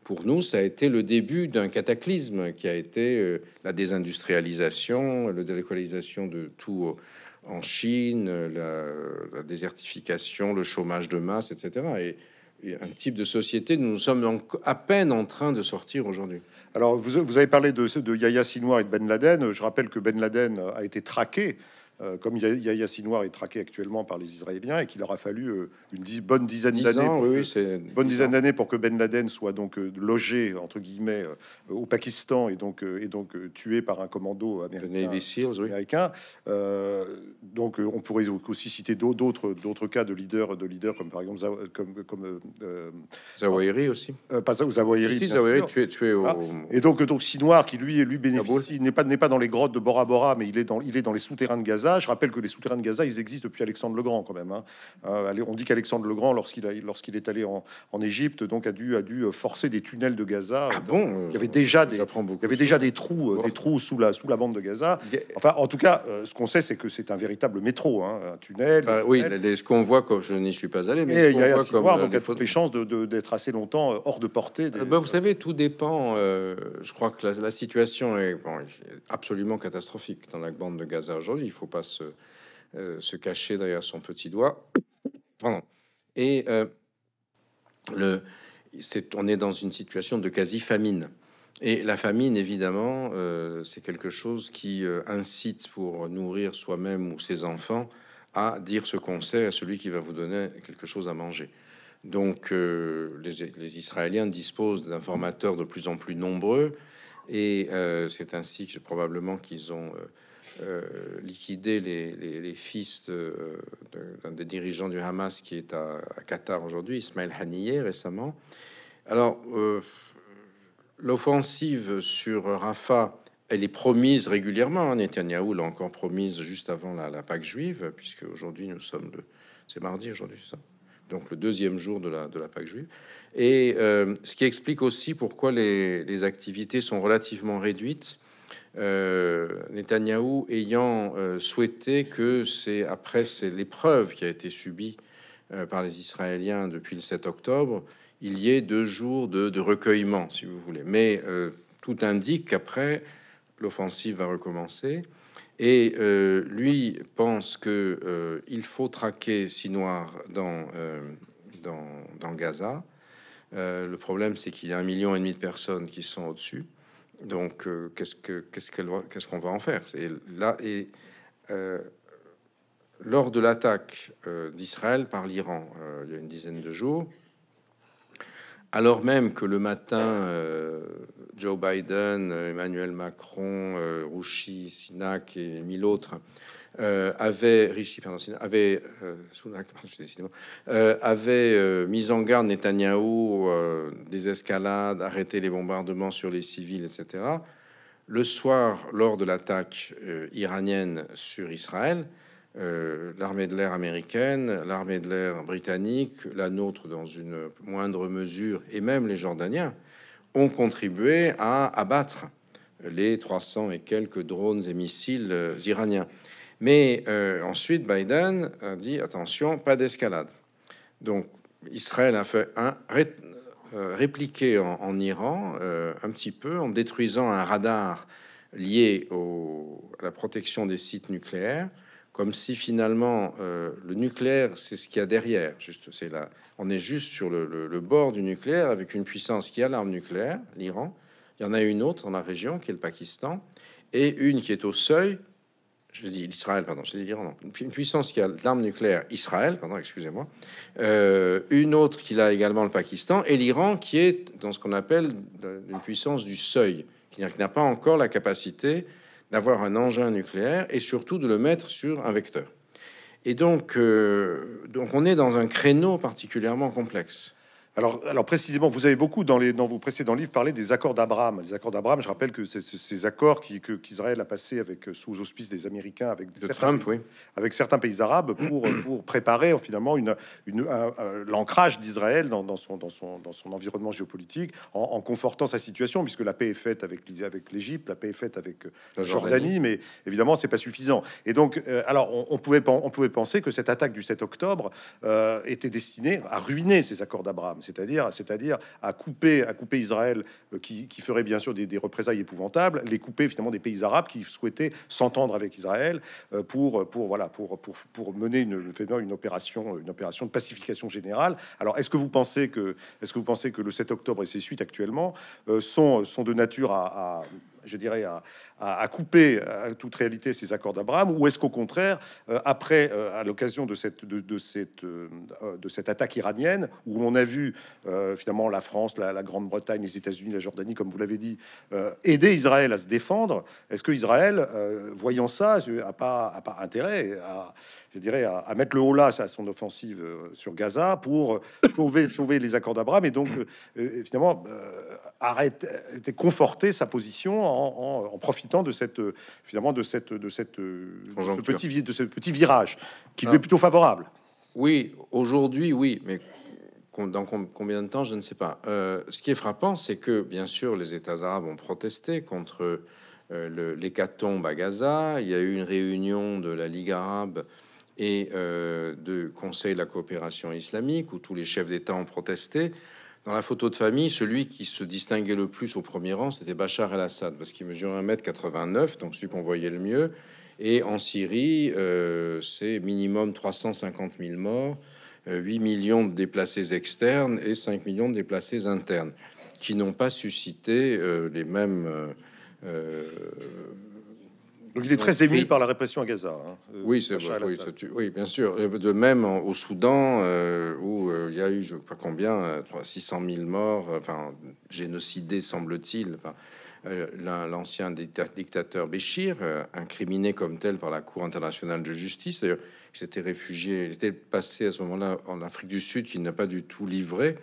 pour nous, ça a été le début d'un cataclysme qui a été euh, la désindustrialisation, la délocalisation de tout en Chine, la, désertification, le chômage de masse, etc. Et, un type de société nous, nous sommes à peine en train de sortir aujourd'hui. Alors, vous, avez parlé de, de Yahya Sinoir et de Ben Laden. Je rappelle que Ben Laden a été traqué euh, comme Yaya Noir est traqué actuellement par les Israéliens et qu'il aura fallu euh, une bonne dizaine d'années, bonne dizaine d'années pour que Ben Laden soit donc euh, logé entre guillemets au Pakistan et donc et donc tué par un commando américain. donc on pourrait aussi citer d'autres d'autres cas de leaders de leaders comme par exemple comme Zawahiri aussi. Euh, pas Zawahiri. Zawahiri tué, tué au... Et donc donc Sinoir qui lui lui bénéficie n'est pas n'est pas dans les grottes de Bora Bora mais il est dans il est dans les souterrains de Gaza je rappelle que les souterrains de Gaza, ils existent depuis Alexandre le Grand quand même. Hein. Euh, on dit qu'Alexandre le Grand, lorsqu'il est allé en, Égypte, donc a dû, a dû euh, forcer des tunnels de Gaza. Ah bon Il y avait euh, déjà des, il y avait déjà des trous, des trous sous la, sous la bande de Gaza. Enfin, en tout cas, ce qu'on sait, c'est que c'est un véritable métro, hein, un tunnel. Bah oui, ce qu'on voit, quand je n'y suis pas allé, mais il y a, voit comme, voir, a toutes chances d'être assez longtemps hors de portée. Bah, vous savez, tout dépend. je crois que la, situation est absolument catastrophique dans la bande de Gaza aujourd'hui. Il faut pas se, euh, se cacher derrière son petit doigt. Et euh, le, c'est on est dans une situation de quasi-famine. Et la famine, évidemment, euh, c'est quelque chose qui incite pour nourrir soi-même ou ses enfants à dire ce qu'on sait à celui qui va vous donner quelque chose à manger. Donc les, Israéliens disposent d'informateurs de plus en plus nombreux, et c'est ainsi que probablement qu'ils ont euh, liquider les, les, fils d'un des dirigeants du Hamas qui est à, Qatar aujourd'hui, Ismaël Haniyeh récemment. Alors, euh, l'offensive sur Rafah, elle est promise régulièrement. Hein. Netanyahou l'a encore promise juste avant la, la Pâque juive, puisque aujourd'hui nous sommes le. C'est mardi aujourd'hui, ça donc le deuxième jour de la, de la Pâque juive. Et euh, ce qui explique aussi pourquoi les activités sont relativement réduites euh, Netanyahou ayant euh, souhaité que c'est après c'est l'épreuve qui a été subie euh, par les Israéliens depuis le 7 octobre, il y ait deux jours de, recueillement, si vous voulez. Mais tout indique qu'après, l'offensive va recommencer. Et lui pense qu'il faut traquer Sinoir dans, dans, dans, Gaza. le problème, c'est qu'il y a un million et demi de personnes qui sont au-dessus. Donc, euh, qu'est-ce qu'est-ce qu'on va en faire C'est là et euh, lors de l'attaque euh, d'Israël par l'Iran il y a une dizaine de jours, alors même que le matin, Joe Biden, Emmanuel Macron, Rouchi, Sinak et mille autres euh, avait avait euh, euh, avait mis en garde Netanyahou des escalades, arrêté les bombardements sur les civils, etc. Le soir, lors de l'attaque iranienne sur Israël, l'armée de l'air américaine, l'armée de l'air britannique, la nôtre dans une moindre mesure, et même les Jordaniens, ont contribué à abattre les 300 et quelques drones et missiles iraniens. Mais euh, ensuite, Biden a dit attention, pas d'escalade. Donc, Israël a fait un euh, répliqué en, Iran euh, un petit peu en détruisant un radar lié à la protection des sites nucléaires, comme si finalement le nucléaire, c'est ce qu'il y a derrière. on est juste sur le, le, bord du nucléaire avec une puissance qui a l'arme nucléaire, l'Iran. Il y en a une autre dans la région qui est le Pakistan et une qui est au seuil je dis l'Israël, pardon, je dis l'Iran, une puissance qui a l'arme nucléaire, Israël, pardon, excusez-moi, euh, une autre qui a également le Pakistan, et l'Iran qui est dans ce qu'on appelle une puissance du seuil, qui n'a pas encore la capacité d'avoir un engin nucléaire et surtout de le mettre sur un vecteur. Et donc, euh, donc on est dans un créneau particulièrement complexe. Alors, précisément, vous avez beaucoup dans, les, dans vos précédents livres parlé des accords d'Abraham. Les accords d'Abraham, je rappelle que c'est ces accords qu'Israël a passé avec euh, sous auspice des Américains, avec, de certains, pays, oui. avec certains pays arabes pour, euh, préparer euh, finalement une, une, l'ancrage d'Israël dans, son, dans, son, dans son environnement géopolitique en, confortant sa situation, puisque la paix est faite avec, avec l'Égypte, la paix est faite avec la Jordanie, mais évidemment, c'est pas suffisant. Et donc, alors, on, on, pouvait, on pouvait penser que cette attaque du 7 octobre était destinée à ruiner ces accords d'Abraham c'est-à-dire c'est-à-dire à couper, à couper Israël, euh, qui, ferait bien sûr des, représailles épouvantables, les couper finalement des pays arabes qui souhaitaient s'entendre avec Israël euh, pour, pour, voilà, pour, pour, mener une, opération, une opération de pacification générale. Alors, est-ce que vous pensez que, est-ce que vous pensez que le 7 octobre et ses suites actuellement euh, sont, sont de nature à je dirais, à, à, couper à toute réalité ces accords d'Abraham, ou est-ce qu'au contraire, euh, après, euh, à l'occasion de cette, de, cette, euh, de cette attaque iranienne, où on a vu finalement la France, la, Grande-Bretagne, les États-Unis, la Jordanie, comme vous l'avez dit, aider Israël à se défendre, est-ce que Israël, voyant ça, a pas, pas intérêt à, je dirais, à, mettre le haut là à son offensive sur Gaza pour sauver, sauver les accords d'Abraham et donc finalement euh, arrêter, conforter sa position en profitant de cette euh, finalement de cette de cette euh, de ce petit de ce petit virage qui lui ah. est plutôt favorable. Oui, aujourd'hui, oui, mais dans combien de temps, je ne sais pas. Euh, ce qui est frappant, c'est que bien sûr, les États arabes ont protesté contre l'hécatombe à Gaza. Il y a eu une réunion de la Ligue arabe et euh, du Conseil de la coopération islamique où tous les chefs d'État ont protesté. Dans la photo de famille, celui qui se distinguait le plus au premier rang, c'était Bachar el-Assad, parce qu'il mesurait 1m89, donc celui qu'on voyait le mieux. Et en Syrie, euh, c'est minimum 350 000 morts, 8 euh, millions de déplacés externes et 5 millions de déplacés internes, qui n'ont pas suscité euh, les mêmes... Donc il est très ému par la répression à Gaza. Hein, euh, oui, c'est vrai. Oui, bien sûr. De même au Soudan, euh, où euh, il y a eu, je ne sais pas combien, 600 000 morts, enfin, génocidés, semble-t-il. L'ancien dictateur Béchir, incriminé comme tel par la Cour internationale de justice, d'ailleurs, il s'était réfugié, il était passé à ce moment-là en Afrique du Sud, qui n'a pas du tout livré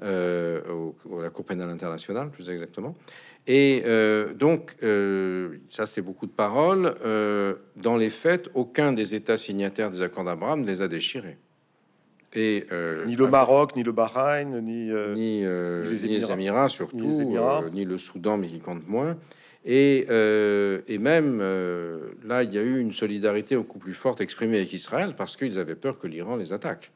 à la Cour pénale internationale, plus exactement. Et euh, donc, euh, ça c'est beaucoup de paroles. Euh, dans les faits, aucun des États signataires des accords d'Abraham ne les a déchirés. Et, ni le Maroc, ni le Bahreïn, ni, ni, les, Émirats. ni les, Émirats. surtout, ni, le Soudan, mais qui compte moins. Et, et même là, il y a eu une solidarité beaucoup plus forte exprimée avec Israël parce qu'ils avaient peur que l'Iran les attaque.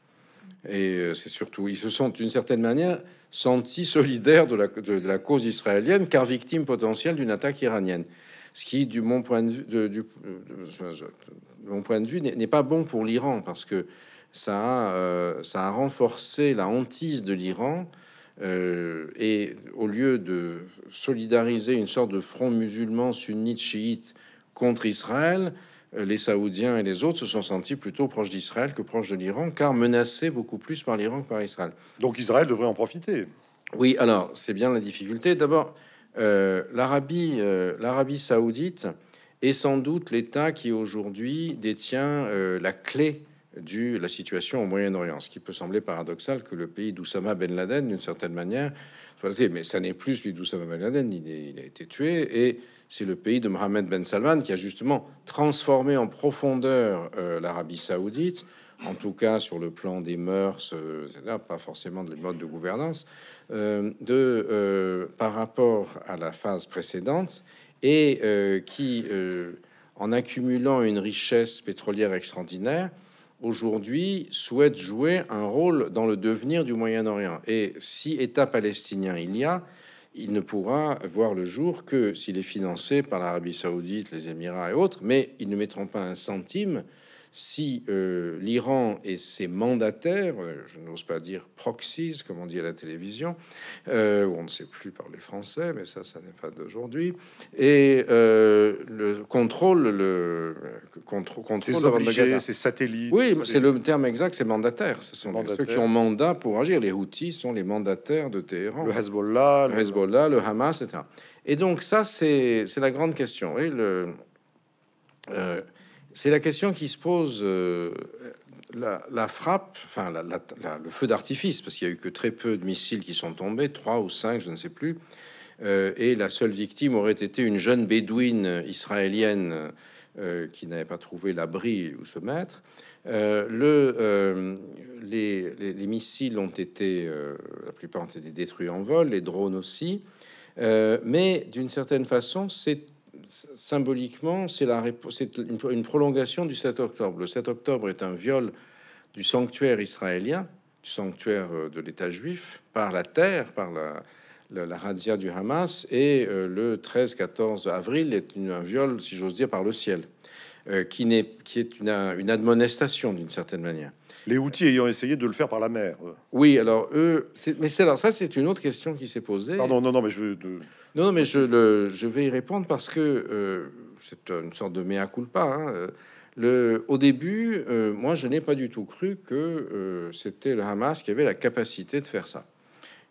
Et euh, c'est surtout, ils se sont d'une certaine manière sentis solidaires de la, cause israélienne, car victimes potentielles d'une attaque iranienne. Ce qui, du mon point de vue, mon point de vue, n'est pas bon pour l'Iran, parce que ça a, euh, renforcé la hantise de l'Iran. Euh, et au lieu de solidariser une sorte de front musulman sunnite chiite contre Israël, euh, les Saoudiens et les autres se sont sentis plutôt proches d'Israël que proches de l'Iran, car menacés beaucoup plus par l'Iran que par Israël. Donc Israël devrait en profiter. Oui, alors c'est bien la difficulté. D'abord, euh, euh, l'Arabie, saoudite est sans doute l'État qui aujourd'hui détient la clé de la situation au Moyen-Orient, ce qui peut sembler paradoxal que le pays d'Oussama Ben Laden, d'une certaine manière, mais ça n'est plus celui d'Oussama Ben Laden. Il, a été tué et c'est le pays de Mohamed Ben Salman qui a justement transformé en profondeur euh, l'Arabie Saoudite, en tout cas sur le plan des mœurs, euh, pas forcément des modes de gouvernance, euh, par rapport à la phase précédente et qui, en accumulant une richesse pétrolière extraordinaire, aujourd'hui, souhaite jouer un rôle dans le devenir du Moyen-Orient. Et si État palestinien il y a, il ne pourra voir le jour que s'il est financé par l'Arabie saoudite, les Émirats et autres, mais ils ne mettront pas un centime si euh, l'Iran et ses mandataires, euh, je n'ose pas dire proxys, comme on dit à la télévision, euh, où on ne sait plus parler français, mais ça, ça n'est pas d'aujourd'hui, et le contrôle, le contrôle, c'est ses satellites. Oui, c'est le terme exact, c'est mandataire. Ce sont ceux qui ont mandat pour agir. Les Houthis sont les mandataires de Téhéran. Le Hezbollah, le, Hezbollah, le Hamas, etc. Et donc ça, c'est la grande question. Et le c'est la question qui se pose. Euh, la, frappe, enfin le feu d'artifice, parce qu'il n'y a eu que très peu de missiles qui sont tombés, trois ou cinq, je ne sais plus. Euh, et la seule victime aurait été une jeune bédouine israélienne euh, qui n'avait pas trouvé l'abri où se mettre. le, les, les, missiles ont été, la plupart ont été détruits en vol, les drones aussi. mais d'une certaine façon, c'est symboliquement, c'est une, une prolongation du 7 octobre. Le 7 octobre est un viol du sanctuaire israélien, du sanctuaire euh, de l'État juif, par la terre, par la, la, du Hamas, et euh, le 13-14 avril est une, un viol, si j'ose dire, par le ciel, euh, qui, est, qui est une, admonestation d'une certaine manière. Les outils ayant essayé de le faire par la mer. Oui, alors eux, mais c'est alors ça, c'est une autre question qui s'est posée. Pardon, non, non, mais je veux. Non, non mais je, vais y répondre parce que euh, c'est une sorte de mea culpa. Hein, euh, le, au début, euh, moi, je n'ai pas du tout cru que c'était le Hamas qui avait la capacité de faire ça,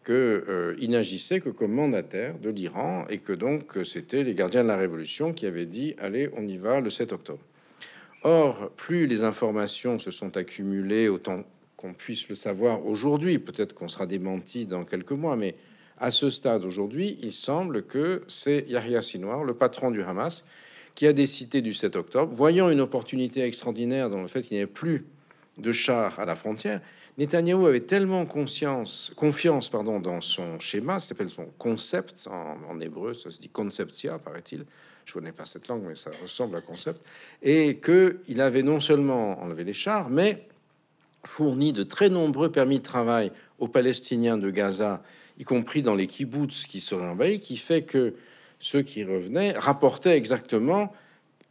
qu'il n'agissait que comme mandataire de l'Iran et que donc c'était les gardiens de la révolution qui avaient dit allez, on y va le 7 octobre. Or, plus les informations se sont accumulées, autant qu'on puisse le savoir aujourd'hui, peut-être qu'on sera démenti dans quelques mois, mais à ce stade aujourd'hui, il semble que c'est Yahya Sinwar, le patron du Hamas, qui a décidé du 7 octobre, voyant une opportunité extraordinaire dans le fait qu'il n'y ait plus de chars à la frontière, Netanyahu avait tellement confiance dans son schéma, qu'il s'appelle son concept en, hébreu, ça se dit conceptia, paraît-il. Je connais pas cette langue, mais ça ressemble à concept. Et qu'il avait non seulement enlevé les chars, mais fournit de très nombreux permis de travail aux Palestiniens de Gaza, y compris dans les kibbutz qui seraient envahis, qui fait que ceux qui revenaient rapportaient exactement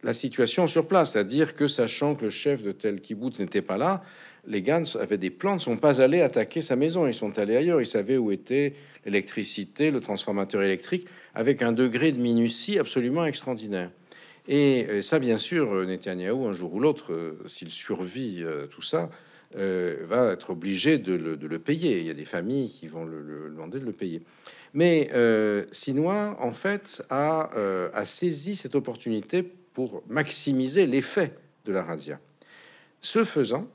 la situation sur place, c'est-à-dire que sachant que le chef de tel kibbutz n'était pas là, les Gans avaient des plans, ne sont pas allés attaquer sa maison, ils sont allés ailleurs, ils savaient où était l'électricité, le transformateur électrique, avec un degré de minutie absolument extraordinaire. Et ça, bien sûr, euh, Netanyahou, un jour ou l'autre, euh, s'il survit euh, tout ça, euh, va être obligé de le, payer. Il y a des familles qui vont le, demander de le payer. Mais euh, Sinois, en fait, euh, a, saisi cette opportunité pour maximiser l'effet de la razzia. Ce faisant,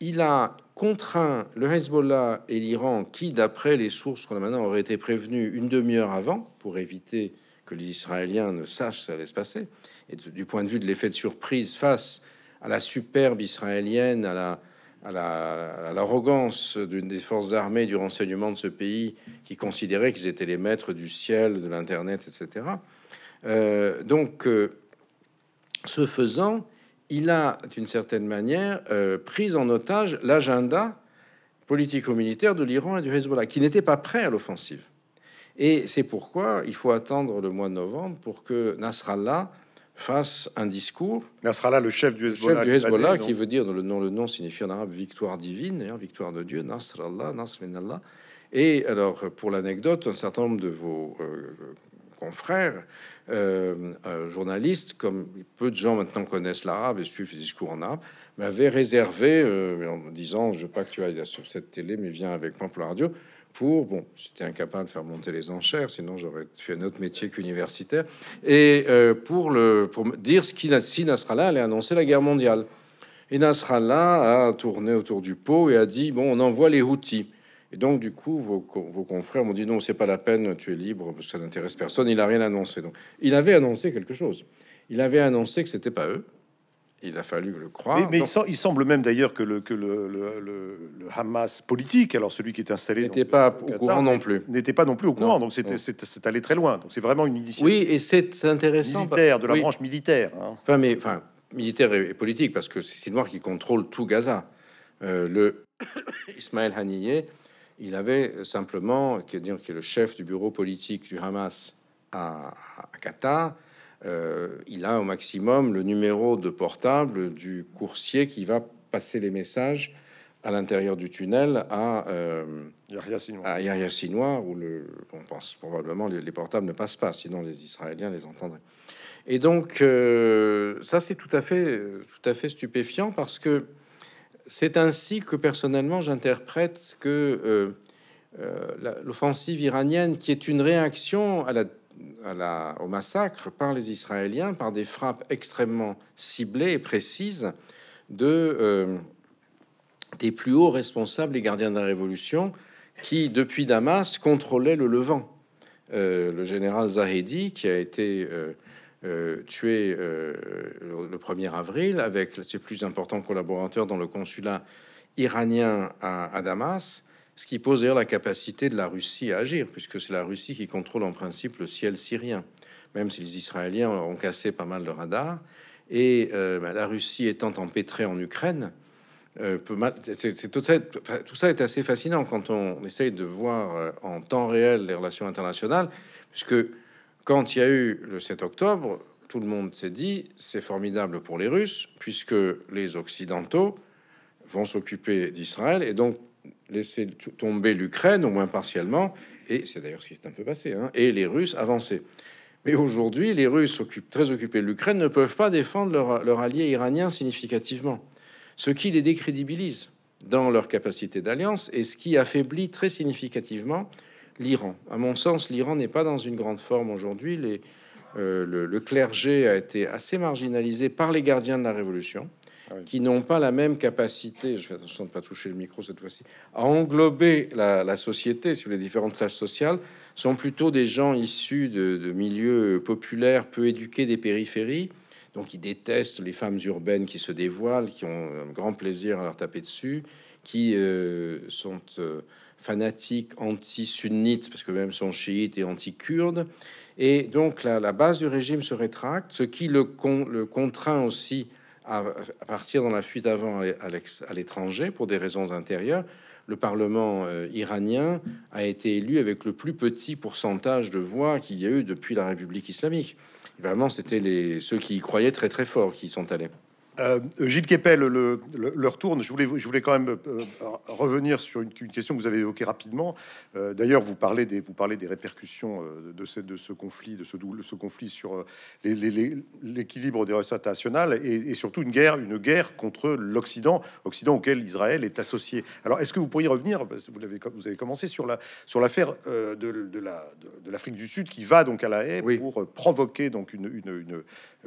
il a contraint le Hezbollah et l'Iran, qui, d'après les sources qu'on a maintenant, auraient été prévenus une demi-heure avant pour éviter que les Israéliens ne sachent qui allait se passer. Et du point de vue de l'effet de surprise face à la superbe israélienne, à la, à l'arrogance des forces armées du renseignement de ce pays qui considérait qu'ils étaient les maîtres du ciel, de l'Internet, etc. Euh, donc, euh, ce faisant, il a, d'une certaine manière, euh, pris en otage l'agenda politico-militaire de l'Iran et du Hezbollah, qui n'était pas prêt à l'offensive. Et c'est pourquoi il faut attendre le mois de novembre pour que Nasrallah fasse un discours. Nasrallah, le chef du Hezbollah, chef du Hezbollah qui veut dire, le nom, le nom signifie en arabe victoire divine, hein, victoire de Dieu, Nasrallah, Nasrallah. Et alors, pour l'anecdote, un certain nombre de vos euh, confrères, euh, euh, journalistes, comme peu de gens maintenant connaissent l'arabe et suivent les discours en arabe, m'avaient réservé, en disant, je veux pas que tu ailles sur cette télé, mais viens avec moi pour la radio, pour, bon, j'étais incapable de faire monter les enchères, sinon j'aurais fait un autre métier qu'universitaire, et euh, pour, le, pour dire ce qui a, si Nasrallah allait annoncer la guerre mondiale. Et Nasrallah a tourné autour du pot et a dit, bon, on envoie les outils ». Et donc, du coup, vos, confrères m'ont dit, non, c'est pas la peine, tu es libre, ça n'intéresse personne, il n'a rien annoncé. Donc, il avait annoncé quelque chose. Il avait annoncé que c'était pas eux, il a fallu le croire. Mais, il, semble même d'ailleurs que, le, le, Hamas politique, alors celui qui est installé, n'était pas au courant non plus. N'était pas non plus au courant. Non. Donc c'est allé très loin. Donc c'est vraiment une initiative. Oui, et c'est intéressant. Militaire, de la branche militaire. Hein. Enfin, mais enfin, militaire et politique, parce que c'est le noir qui contrôle tout Gaza. Euh, le [COUGHS] Ismaël Haniyeh, il avait simplement, qui dire qui est le chef du bureau politique du Hamas à, à Qatar, euh, il a au maximum le numéro de portable du coursier qui va passer les messages à l'intérieur du tunnel à euh, Sinoir, où le, on pense probablement les, les portables ne passent pas, sinon les Israéliens les entendraient. Et donc, euh, ça c'est tout à fait, tout à fait stupéfiant parce que c'est ainsi que personnellement j'interprète que euh, l'offensive iranienne, qui est une réaction à la au massacre par les Israéliens par des frappes extrêmement ciblées et précises de, euh, des plus hauts responsables et gardiens de la révolution qui, depuis Damas, contrôlaient le Levant. Euh, le général Zahedi, qui a été euh, tué le, 1er avril avec ses plus importants collaborateurs dans le consulat iranien à Damas, ce qui pose d'ailleurs la capacité de la Russie à agir, puisque c'est la Russie qui contrôle en principe le ciel syrien, même si les Israéliens ont cassé pas mal de radars. Et euh, ben, la Russie étant empêtrée en Ukraine, euh, mal... tout, ça, tout, ça, est assez fascinant quand on essaye de voir euh, en temps réel les relations internationales, puisque quand il y a eu le 7 octobre, tout le monde s'est dit c'est formidable pour les Russes, puisque les Occidentaux vont s'occuper d'Israël et donc laisser tomber l'Ukraine, au moins partiellement, et c'est d'ailleurs ce qui s'est un peu passé, hein, et les Russes avancer. Mais aujourd'hui, les Russes, occupent, très occupés de l'Ukraine, ne peuvent pas défendre leur, allié iranien significativement, ce qui les décrédibilise dans leur capacité d'alliance et ce qui affaiblit très significativement l'Iran. À mon sens, l'Iran n'est pas dans une grande forme aujourd'hui. Euh, le clergé a été assez marginalisé par les gardiens de la révolution ah qui n'ont pas la même capacité, je fais attention de ne pas toucher le micro cette fois-ci, à englober la, société, si les différentes classes sociales, sont plutôt des gens issus de, milieux populaires, peu éduqués des périphéries, donc ils détestent les femmes urbaines qui se dévoilent, qui ont un grand plaisir à leur taper dessus, qui euh, sont euh, fanatiques anti-sunnites, parce que même sont chiites et anti-kurdes. Et donc la, base du régime se rétracte, ce qui le, le contraint aussi à partir dans la fuite avant à l'étranger pour des raisons intérieures. Le Parlement euh, iranien a été élu avec le plus petit pourcentage de voix qu'il y a eu depuis la République islamique. vraiment, c'était les, ceux qui y croyaient très très fort qui y sont allés. Euh, Gilles Kepel le, le, retourne. Je voulais, je voulais quand même euh, revenir sur une, question que vous avez évoquée rapidement. Euh, d'ailleurs, vous parlez des, vous parlez des répercussions de, ce, de ce conflit, de ce, ce conflit sur l'équilibre des ressources nationaux et, surtout une guerre, une guerre contre l'Occident, Occident auquel Israël est associé. Alors, est-ce que vous pourriez revenir, vous avez, vous avez commencé sur la sur l'affaire de, de l'Afrique du Sud qui va donc à la haie pour provoquer donc une,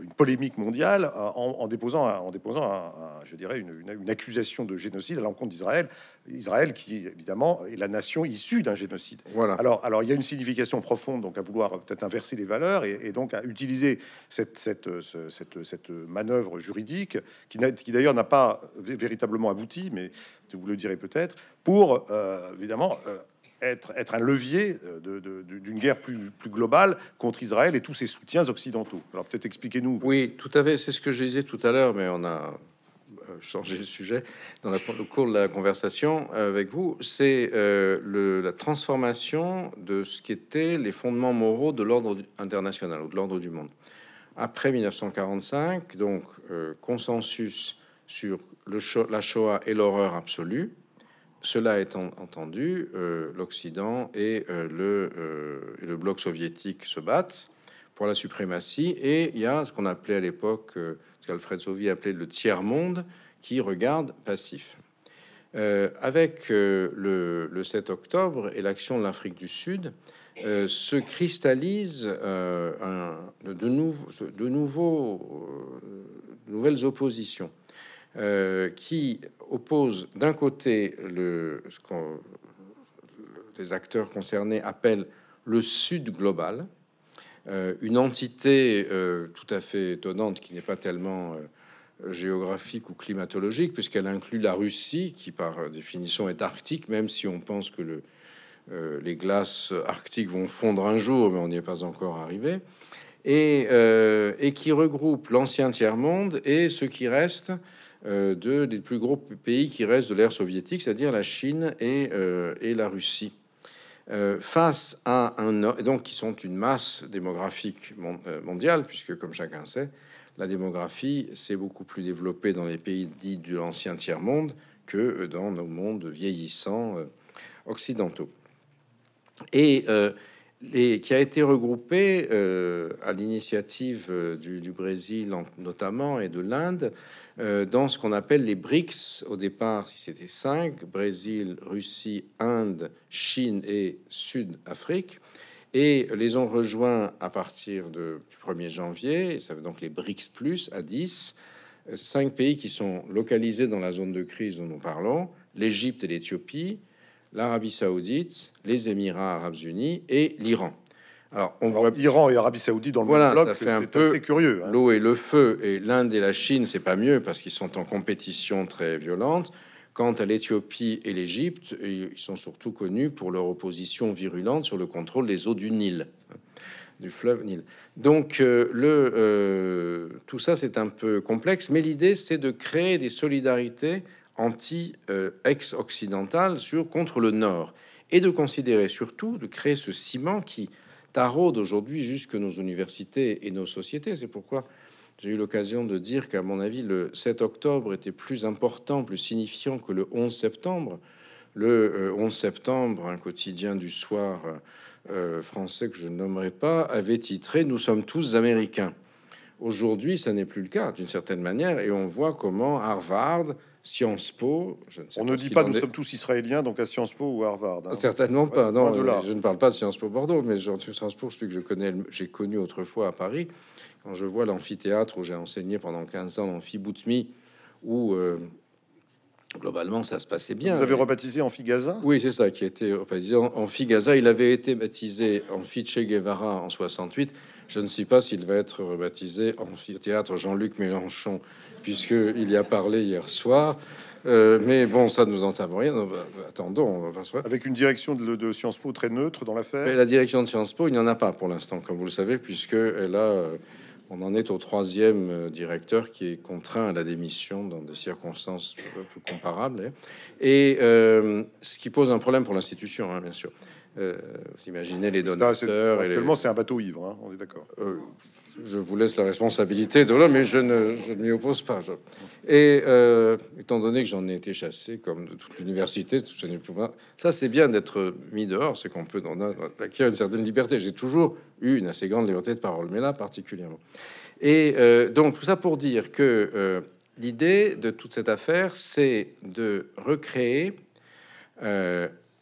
une polémique mondiale euh, en, déposant, en déposant un, je dirais, une, accusation de génocide à l'encontre d'Israël. Israël qui, évidemment, est la nation issue d'un génocide. Voilà. Alors, alors, il y a une signification profonde donc à vouloir peut-être inverser les valeurs et, donc à utiliser cette, cette, euh, cette, manœuvre juridique qui, qui d'ailleurs n'a pas véritablement abouti, mais vous le direz peut-être, pour euh, évidemment être, être un levier euh, d'une guerre plus, plus globale contre Israël et tous ses soutiens occidentaux. Alors peut-être expliquez-nous. Oui, tout à fait, c'est ce que je disais tout à l'heure, mais on a euh, changé le sujet dans le cours de la conversation avec vous, c'est euh, la transformation de ce qui était les fondements moraux de l'ordre international ou de l'ordre du monde. Après 1945, donc consensus sur le, la Shoah et l'horreur absolue, cela étant entendu, euh, l'Occident euh, euh, et, le, bloc soviétique se battent pour la suprématie et il y a ce qu'on appelait à l'époque, ce qu'Alfred Sauvy appelait le tiers-monde, qui regarde passif. avec le, 7 octobre et l'action de l'Afrique du Sud, se cristallise de, de nouvelles oppositions. Euh, qui oppose d'un côté le, ce que les acteurs concernés appellent le Sud global, euh, une entité euh, tout à fait étonnante qui n'est pas tellement géographique ou climatologique, puisqu'elle inclut la Russie, qui par définition est arctique, même si on pense que les glaces arctiques vont fondre un jour, mais on n'y est pas encore arrivé, et, et qui regroupe l'ancien tiers-monde et ce qui reste euh, des plus gros pays qui restent de l'ère soviétique, c'est-à-dire la Chine et, euh, et la Russie. Euh, face à un donc qui sont une masse démographique mondiale, puisque comme chacun sait, la démographie s'est beaucoup plus développée dans les pays dits de l'ancien tiers-monde que dans nos mondes vieillissants occidentaux. Et et qui a été regroupé euh, à l'initiative euh, du, Brésil notamment et de l'Inde euh, dans ce qu'on appelle les BRICS. Au départ, si c'était cinq, Brésil, Russie, Inde, Chine et Sud-Afrique. Et les ont rejoints à partir du 1er janvier, ça veut donc les BRICS à 10, cinq pays qui sont localisés dans la zone de crise dont nous parlons, l'Égypte et l'Éthiopie, l'Arabie saoudite, les Émirats arabes unis et l'Iran. Alors, on voit l'Iran et l'Arabie Saoudite dans le voilà, bloc, ça fait un peu assez curieux. Hein. L'eau et le feu, et l'Inde et la Chine, c'est pas mieux parce qu'ils sont en compétition très violente. Quant à l'Éthiopie et l'Égypte, ils sont surtout connus pour leur opposition virulente sur le contrôle des eaux du Nil, hein, du fleuve Nil. Donc, euh, le, euh, tout ça, c'est un peu complexe, mais l'idée, c'est de créer des solidarités anti-ex-occidental euh, sur contre le Nord et de considérer surtout de créer ce ciment qui taraude aujourd'hui jusque nos universités et nos sociétés. C'est pourquoi j'ai eu l'occasion de dire qu'à mon avis, le 7 octobre était plus important, plus signifiant que le 11 septembre. Le 11 euh, septembre, un quotidien du soir euh, français que je ne nommerai pas, avait titré Nous sommes tous américains. Aujourd'hui, ça n'est plus le cas d'une certaine manière, et on voit comment Harvard, Sciences Po. on ne dit pas nous sommes tous israéliens, donc à Sciences Po ou Harvard. Hein. Certainement pas. Non, je ne parle pas de Sciences Po Bordeaux, mais Sciences Po, celui que j'ai connu autrefois à Paris. Quand je vois l'amphithéâtre où j'ai enseigné pendant 15 ans, l'amphiboutmie, où euh, Globalement, ça se passait bien. Vous avez rebaptisé en Gaza Oui, c'est ça qui a été rebaptisé en Gaza. Il avait été baptisé Amphi Che Guevara en 68. Je ne sais pas s'il va être rebaptisé en théâtre Jean-Luc Mélenchon, puisqu'il y a parlé hier soir. Euh, mais bon, ça nous en savons rien. Bah, bah, attendons. Avec une direction de, de, Sciences Po très neutre dans l'affaire La direction de Sciences Po, il n'y en a pas pour l'instant, comme vous le savez, puisqu'elle a. Euh, on en est au troisième euh, directeur qui est contraint à la démission dans des circonstances peu, comparables. Hein. Et euh, ce qui pose un problème pour l'institution, hein, bien sûr vous euh, imaginez les ah, donateurs. actuellement, c'est un bateau ivre, hein, on est d'accord. Euh, je vous laisse la responsabilité de là, mais je ne, m'y oppose pas. Et euh, étant donné que j'en ai été chassé, comme de toute l'université, ça c'est bien d'être mis dehors, c'est qu'on peut en acquérir une certaine liberté. J'ai toujours eu une assez grande liberté de parole, mais là particulièrement. Et donc tout ça pour dire que l'idée de toute cette affaire, c'est de recréer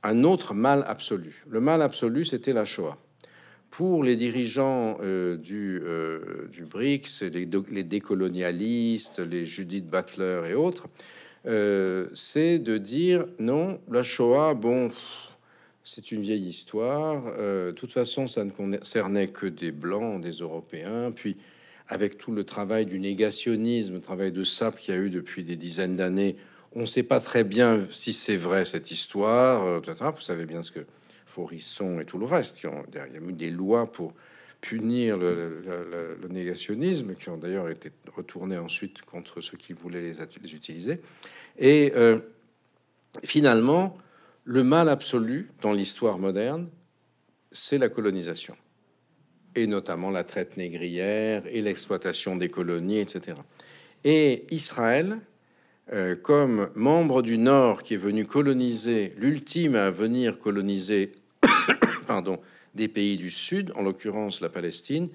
un autre mal absolu. Le mal absolu, c'était la Shoah. Pour les dirigeants euh, du, euh, du, BRICS, les, décolonialistes, les Judith Butler et autres, euh, c'est de dire non, la Shoah, bon, c'est une vieille histoire. De toute façon, ça ne concernait que des Blancs, des Européens. Puis, avec tout le travail du négationnisme, le travail de sape qu'il y a eu depuis des dizaines d'années, on ne sait pas très bien si c'est vrai cette histoire. Euh, Vous savez bien ce que Forisson et tout le reste. Il y a eu des lois pour punir le, négationnisme, qui ont d'ailleurs été retournées ensuite contre ceux qui voulaient les, utiliser. Et euh, finalement, le mal absolu dans l'histoire moderne, c'est la colonisation, et notamment la traite négrière et l'exploitation des colonies, etc. Et Israël, euh, comme membre du Nord qui est venu coloniser, l'ultime à venir coloniser [COUGHS] pardon, des pays du Sud, en l'occurrence la Palestine,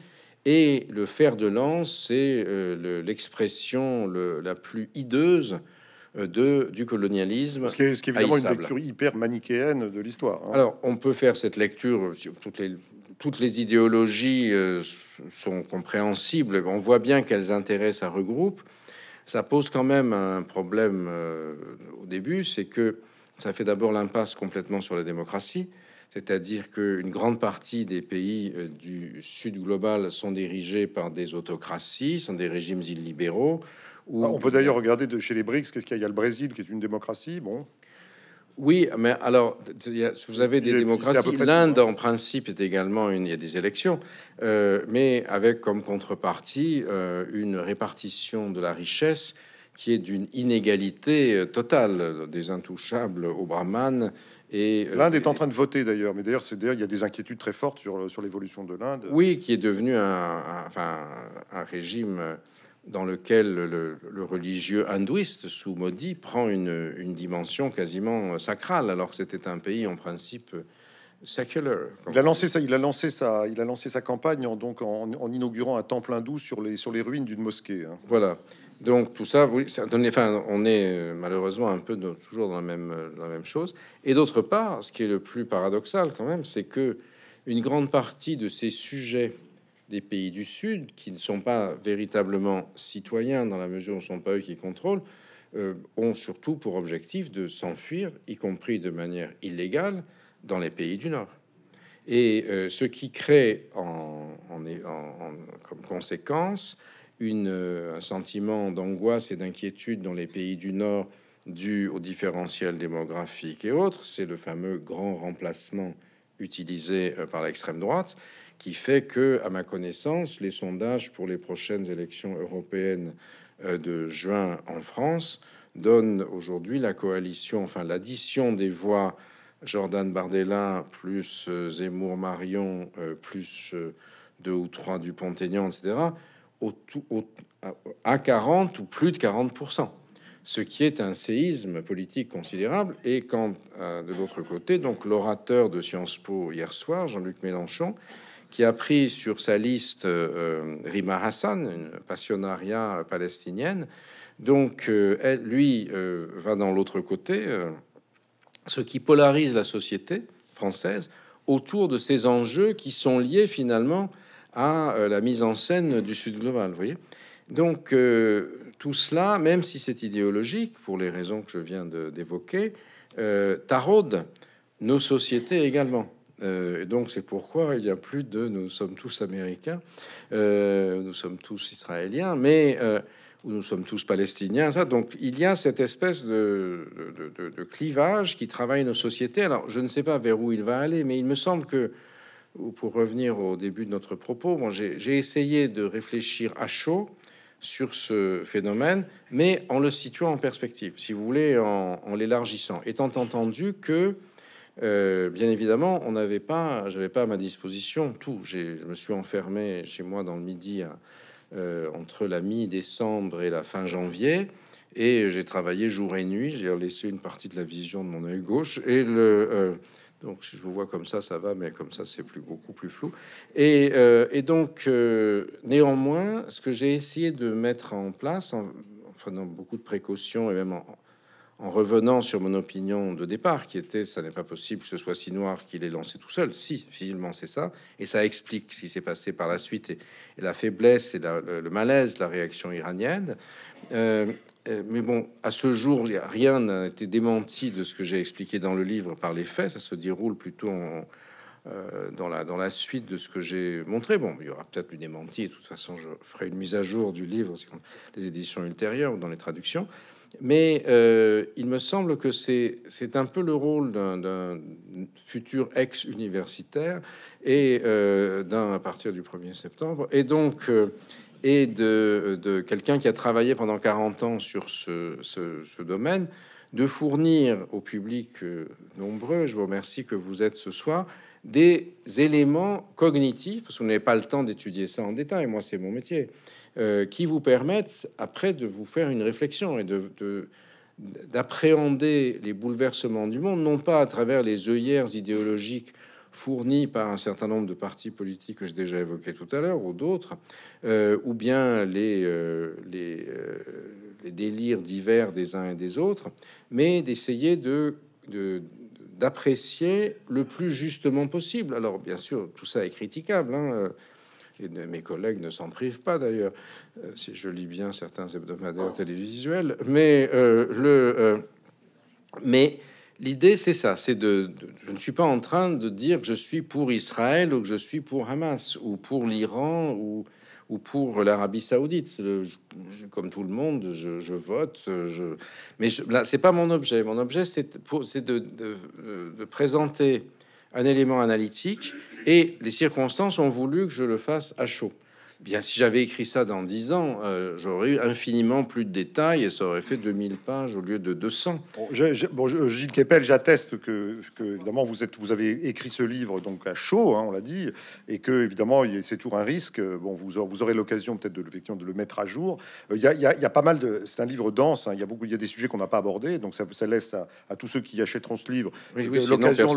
et le fer de lance, c'est euh, l'expression la plus hideuse euh, du colonialisme. Ce qui est, ce évidemment une lecture hyper manichéenne de l'histoire. Hein. Alors, on peut faire cette lecture, toutes les, toutes les idéologies sont compréhensibles, on voit bien qu'elles intéressent à regroupe. Ça pose quand même un problème euh, au début, c'est que ça fait d'abord l'impasse complètement sur la démocratie, c'est-à-dire qu'une grande partie des pays euh, du sud global sont dirigés par des autocraties, sont des régimes illibéraux. Ah, on peut d'ailleurs regarder de chez les BRICS, qu'est-ce qu'il y a Il y a le Brésil qui est une démocratie, bon. Oui, mais alors, vous avez des démocraties. L'Inde, en principe, est également une. Il y a des élections, euh, mais avec comme contrepartie euh, une répartition de la richesse qui est d'une inégalité euh, totale, des intouchables aux brahmanes. Et l'Inde est en train de voter d'ailleurs, mais d'ailleurs, c'est il y a des inquiétudes très fortes sur, sur l'évolution de l'Inde. Oui, qui est devenu un, enfin, un régime dans lequel le, religieux hindouiste sous Modi prend une, dimension quasiment sacrale, alors que c'était un pays en principe secular. Il a lancé ça, il a lancé ça, il a lancé sa campagne en, donc en, inaugurant un temple hindou sur les sur les ruines d'une mosquée. Hein. Voilà. Donc tout ça, vous ça donne, on est euh, malheureusement un peu toujours dans la même euh, la même chose. Et d'autre part, ce qui est le plus paradoxal quand même, c'est que une grande partie de ces sujets des pays du Sud, qui ne sont pas véritablement citoyens dans la mesure où ce ne sont pas eux qui contrôlent, euh, ont surtout pour objectif de s'enfuir, y compris de manière illégale, dans les pays du Nord. Et euh, ce qui crée en, comme conséquence euh, un sentiment d'angoisse et d'inquiétude dans les pays du Nord dû au différentiel démographique et autres, c'est le fameux grand remplacement utilisé par l'extrême droite, qui fait que, à ma connaissance, les sondages pour les prochaines élections européennes euh, de juin en France donnent aujourd'hui la coalition, enfin l'addition des voix Jordan Bardella plus euh, Zemmour Marion euh, plus deux ou trois dupont aignan etc., au, à 40 ou plus de 40%, ce qui est un séisme politique considérable. Et quand, de l'autre côté, donc l'orateur de Sciences Po hier soir, Jean-Luc Mélenchon, qui a pris sur sa liste euh, euh, Rima Hassan, une passionnariat palestinienne. Donc, euh, elle, lui va dans l'autre côté, ce qui polarise la société française autour de ces enjeux qui sont liés finalement à la mise en scène du Sud global. Donc, tout cela, même si c'est idéologique, pour les raisons que je viens d'évoquer, taraude nos sociétés également. Euh, et donc c'est pourquoi il n'y a plus de nous sommes tous américains, euh, nous sommes tous israéliens, mais euh, nous sommes tous palestiniens. Donc il y a cette espèce de, clivage qui travaille nos sociétés. Alors je ne sais pas vers où il va aller, mais il me semble que, pour revenir au début de notre propos, bon, j'ai essayé de réfléchir à chaud sur ce phénomène, mais en le situant en perspective, si vous voulez, en, en l'élargissant, étant entendu que euh, bien évidemment, on n'avait pas, j'avais pas à ma disposition tout. Je me suis enfermé chez moi dans le midi euh, entre la mi-décembre et la fin janvier. Et j'ai travaillé jour et nuit. J'ai laissé une partie de la vision de mon œil gauche. Et le. Euh, donc, si je vous vois comme ça, ça va, mais comme ça, c'est plus beaucoup plus flou. Et, donc, néanmoins, ce que j'ai essayé de mettre en place, en prenant beaucoup de précautions et même en, en revenant sur mon opinion de départ, qui était ça n'est pas possible que ce soit si noir qu'il ait lancé tout seul. Si, finalement, c'est ça. Et ça explique ce qui s'est passé par la suite et, la faiblesse et le, malaise, la réaction iranienne. Euh, euh, mais bon, à ce jour, rien n'a été démenti de ce que j'ai expliqué dans le livre par les faits. Ça se déroule plutôt euh, dans, la, dans la suite de ce que j'ai montré. Bon, il y aura peut-être une démenti. De toute façon, je ferai une mise à jour du livre, les éditions ultérieures ou dans les traductions. Mais euh, il me semble que c'est un peu le rôle d'un futur ex-universitaire et euh, à partir du 1er septembre. Et donc, euh, et de, quelqu'un qui a travaillé pendant 40 ans sur ce, domaine, de fournir au public nombreux, je vous remercie que vous êtes ce soir, des éléments cognitifs, parce qu'on pas le temps d'étudier ça en détail, moi c'est mon métier, euh, qui vous permettent après de vous faire une réflexion et de, d'appréhender les bouleversements du monde, non pas à travers les œillères idéologiques fournies par un certain nombre de partis politiques que j'ai déjà évoqué tout à l'heure ou d'autres, euh, ou bien les, euh, les, délires divers des uns et des autres, mais d'essayer de, d'apprécier le plus justement possible. Alors bien sûr, tout ça est critiquable. Hein, et mes collègues ne s'en privent pas d'ailleurs, euh, si je lis bien certains hebdomadaires télévisuels. Mais euh, le, euh, mais l'idée c'est ça, c'est de, je ne suis pas en train de dire que je suis pour Israël ou que je suis pour Hamas ou pour l'Iran ou ou pour l'Arabie Saoudite. comme tout le monde, je, vote. Je, mais là, c'est pas mon objet. Mon objet, c'est de, de, de, présenter un élément analytique et les circonstances ont voulu que je le fasse à chaud. Bien, si j'avais écrit ça dans dix ans, euh, j'aurais eu infiniment plus de détails et ça aurait fait 2000 pages au lieu de 200. Bon, Gilles Kepel, j'atteste que, évidemment, vous, êtes, vous avez écrit ce livre donc à chaud, hein, on l'a dit, et que, évidemment, c'est toujours un risque. Euh, bon, vous, aurez, vous aurez l'occasion peut-être de, de le mettre à jour. Euh, il y, a, pas mal de. C'est un livre dense, hein, il y a beaucoup, il des sujets qu'on n'a pas abordés, donc ça, ça laisse à, tous ceux qui achèteront ce livre l'occasion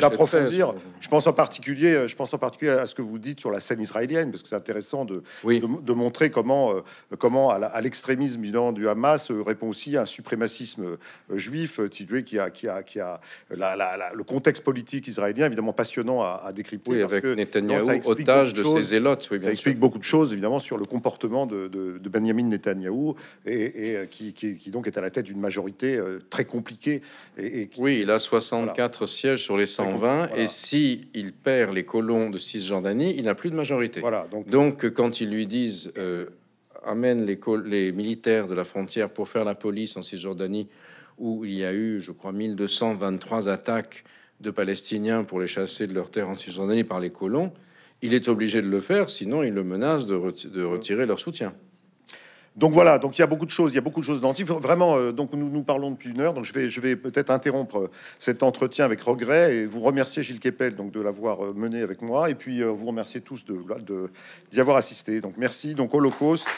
d'approfondir. Je pense, en particulier, je pense en particulier à ce que vous dites sur la scène israélienne, parce que ça intéressant de, de, montrer comment, euh, comment à l'extrémisme du Hamas euh, répond aussi à un suprémacisme euh, juif situé qui a, qui a, qui a le contexte politique israélien évidemment passionnant à, à décrypter. avec Netanyahou, otage de, ses élotes. Oui, ça explique beaucoup de choses évidemment sur le comportement de, de Benjamin Netanyahou et, qui, qui, donc est à la tête d'une majorité très compliquée. Et, oui, il a 64 sièges sur les 120 et si il perd les colons de Cisjordanie, il n'a plus de majorité. Voilà, donc, donc, quand ils lui disent euh, amène les, militaires de la frontière pour faire la police en Cisjordanie, où il y a eu, je crois, 1223 attaques de Palestiniens pour les chasser de leur terre en Cisjordanie par les colons, il est obligé de le faire, sinon il le menace de retirer leur soutien. Donc voilà, donc il y a beaucoup de choses, il y a beaucoup de choses dans Vraiment, euh, donc nous nous parlons depuis une heure, donc je vais, je vais peut-être interrompre euh, cet entretien avec regret et vous remercier Gilles Kepel donc de l'avoir euh, mené avec moi et puis vous remercier tous d'y avoir assisté. Donc merci. Donc Holocauste.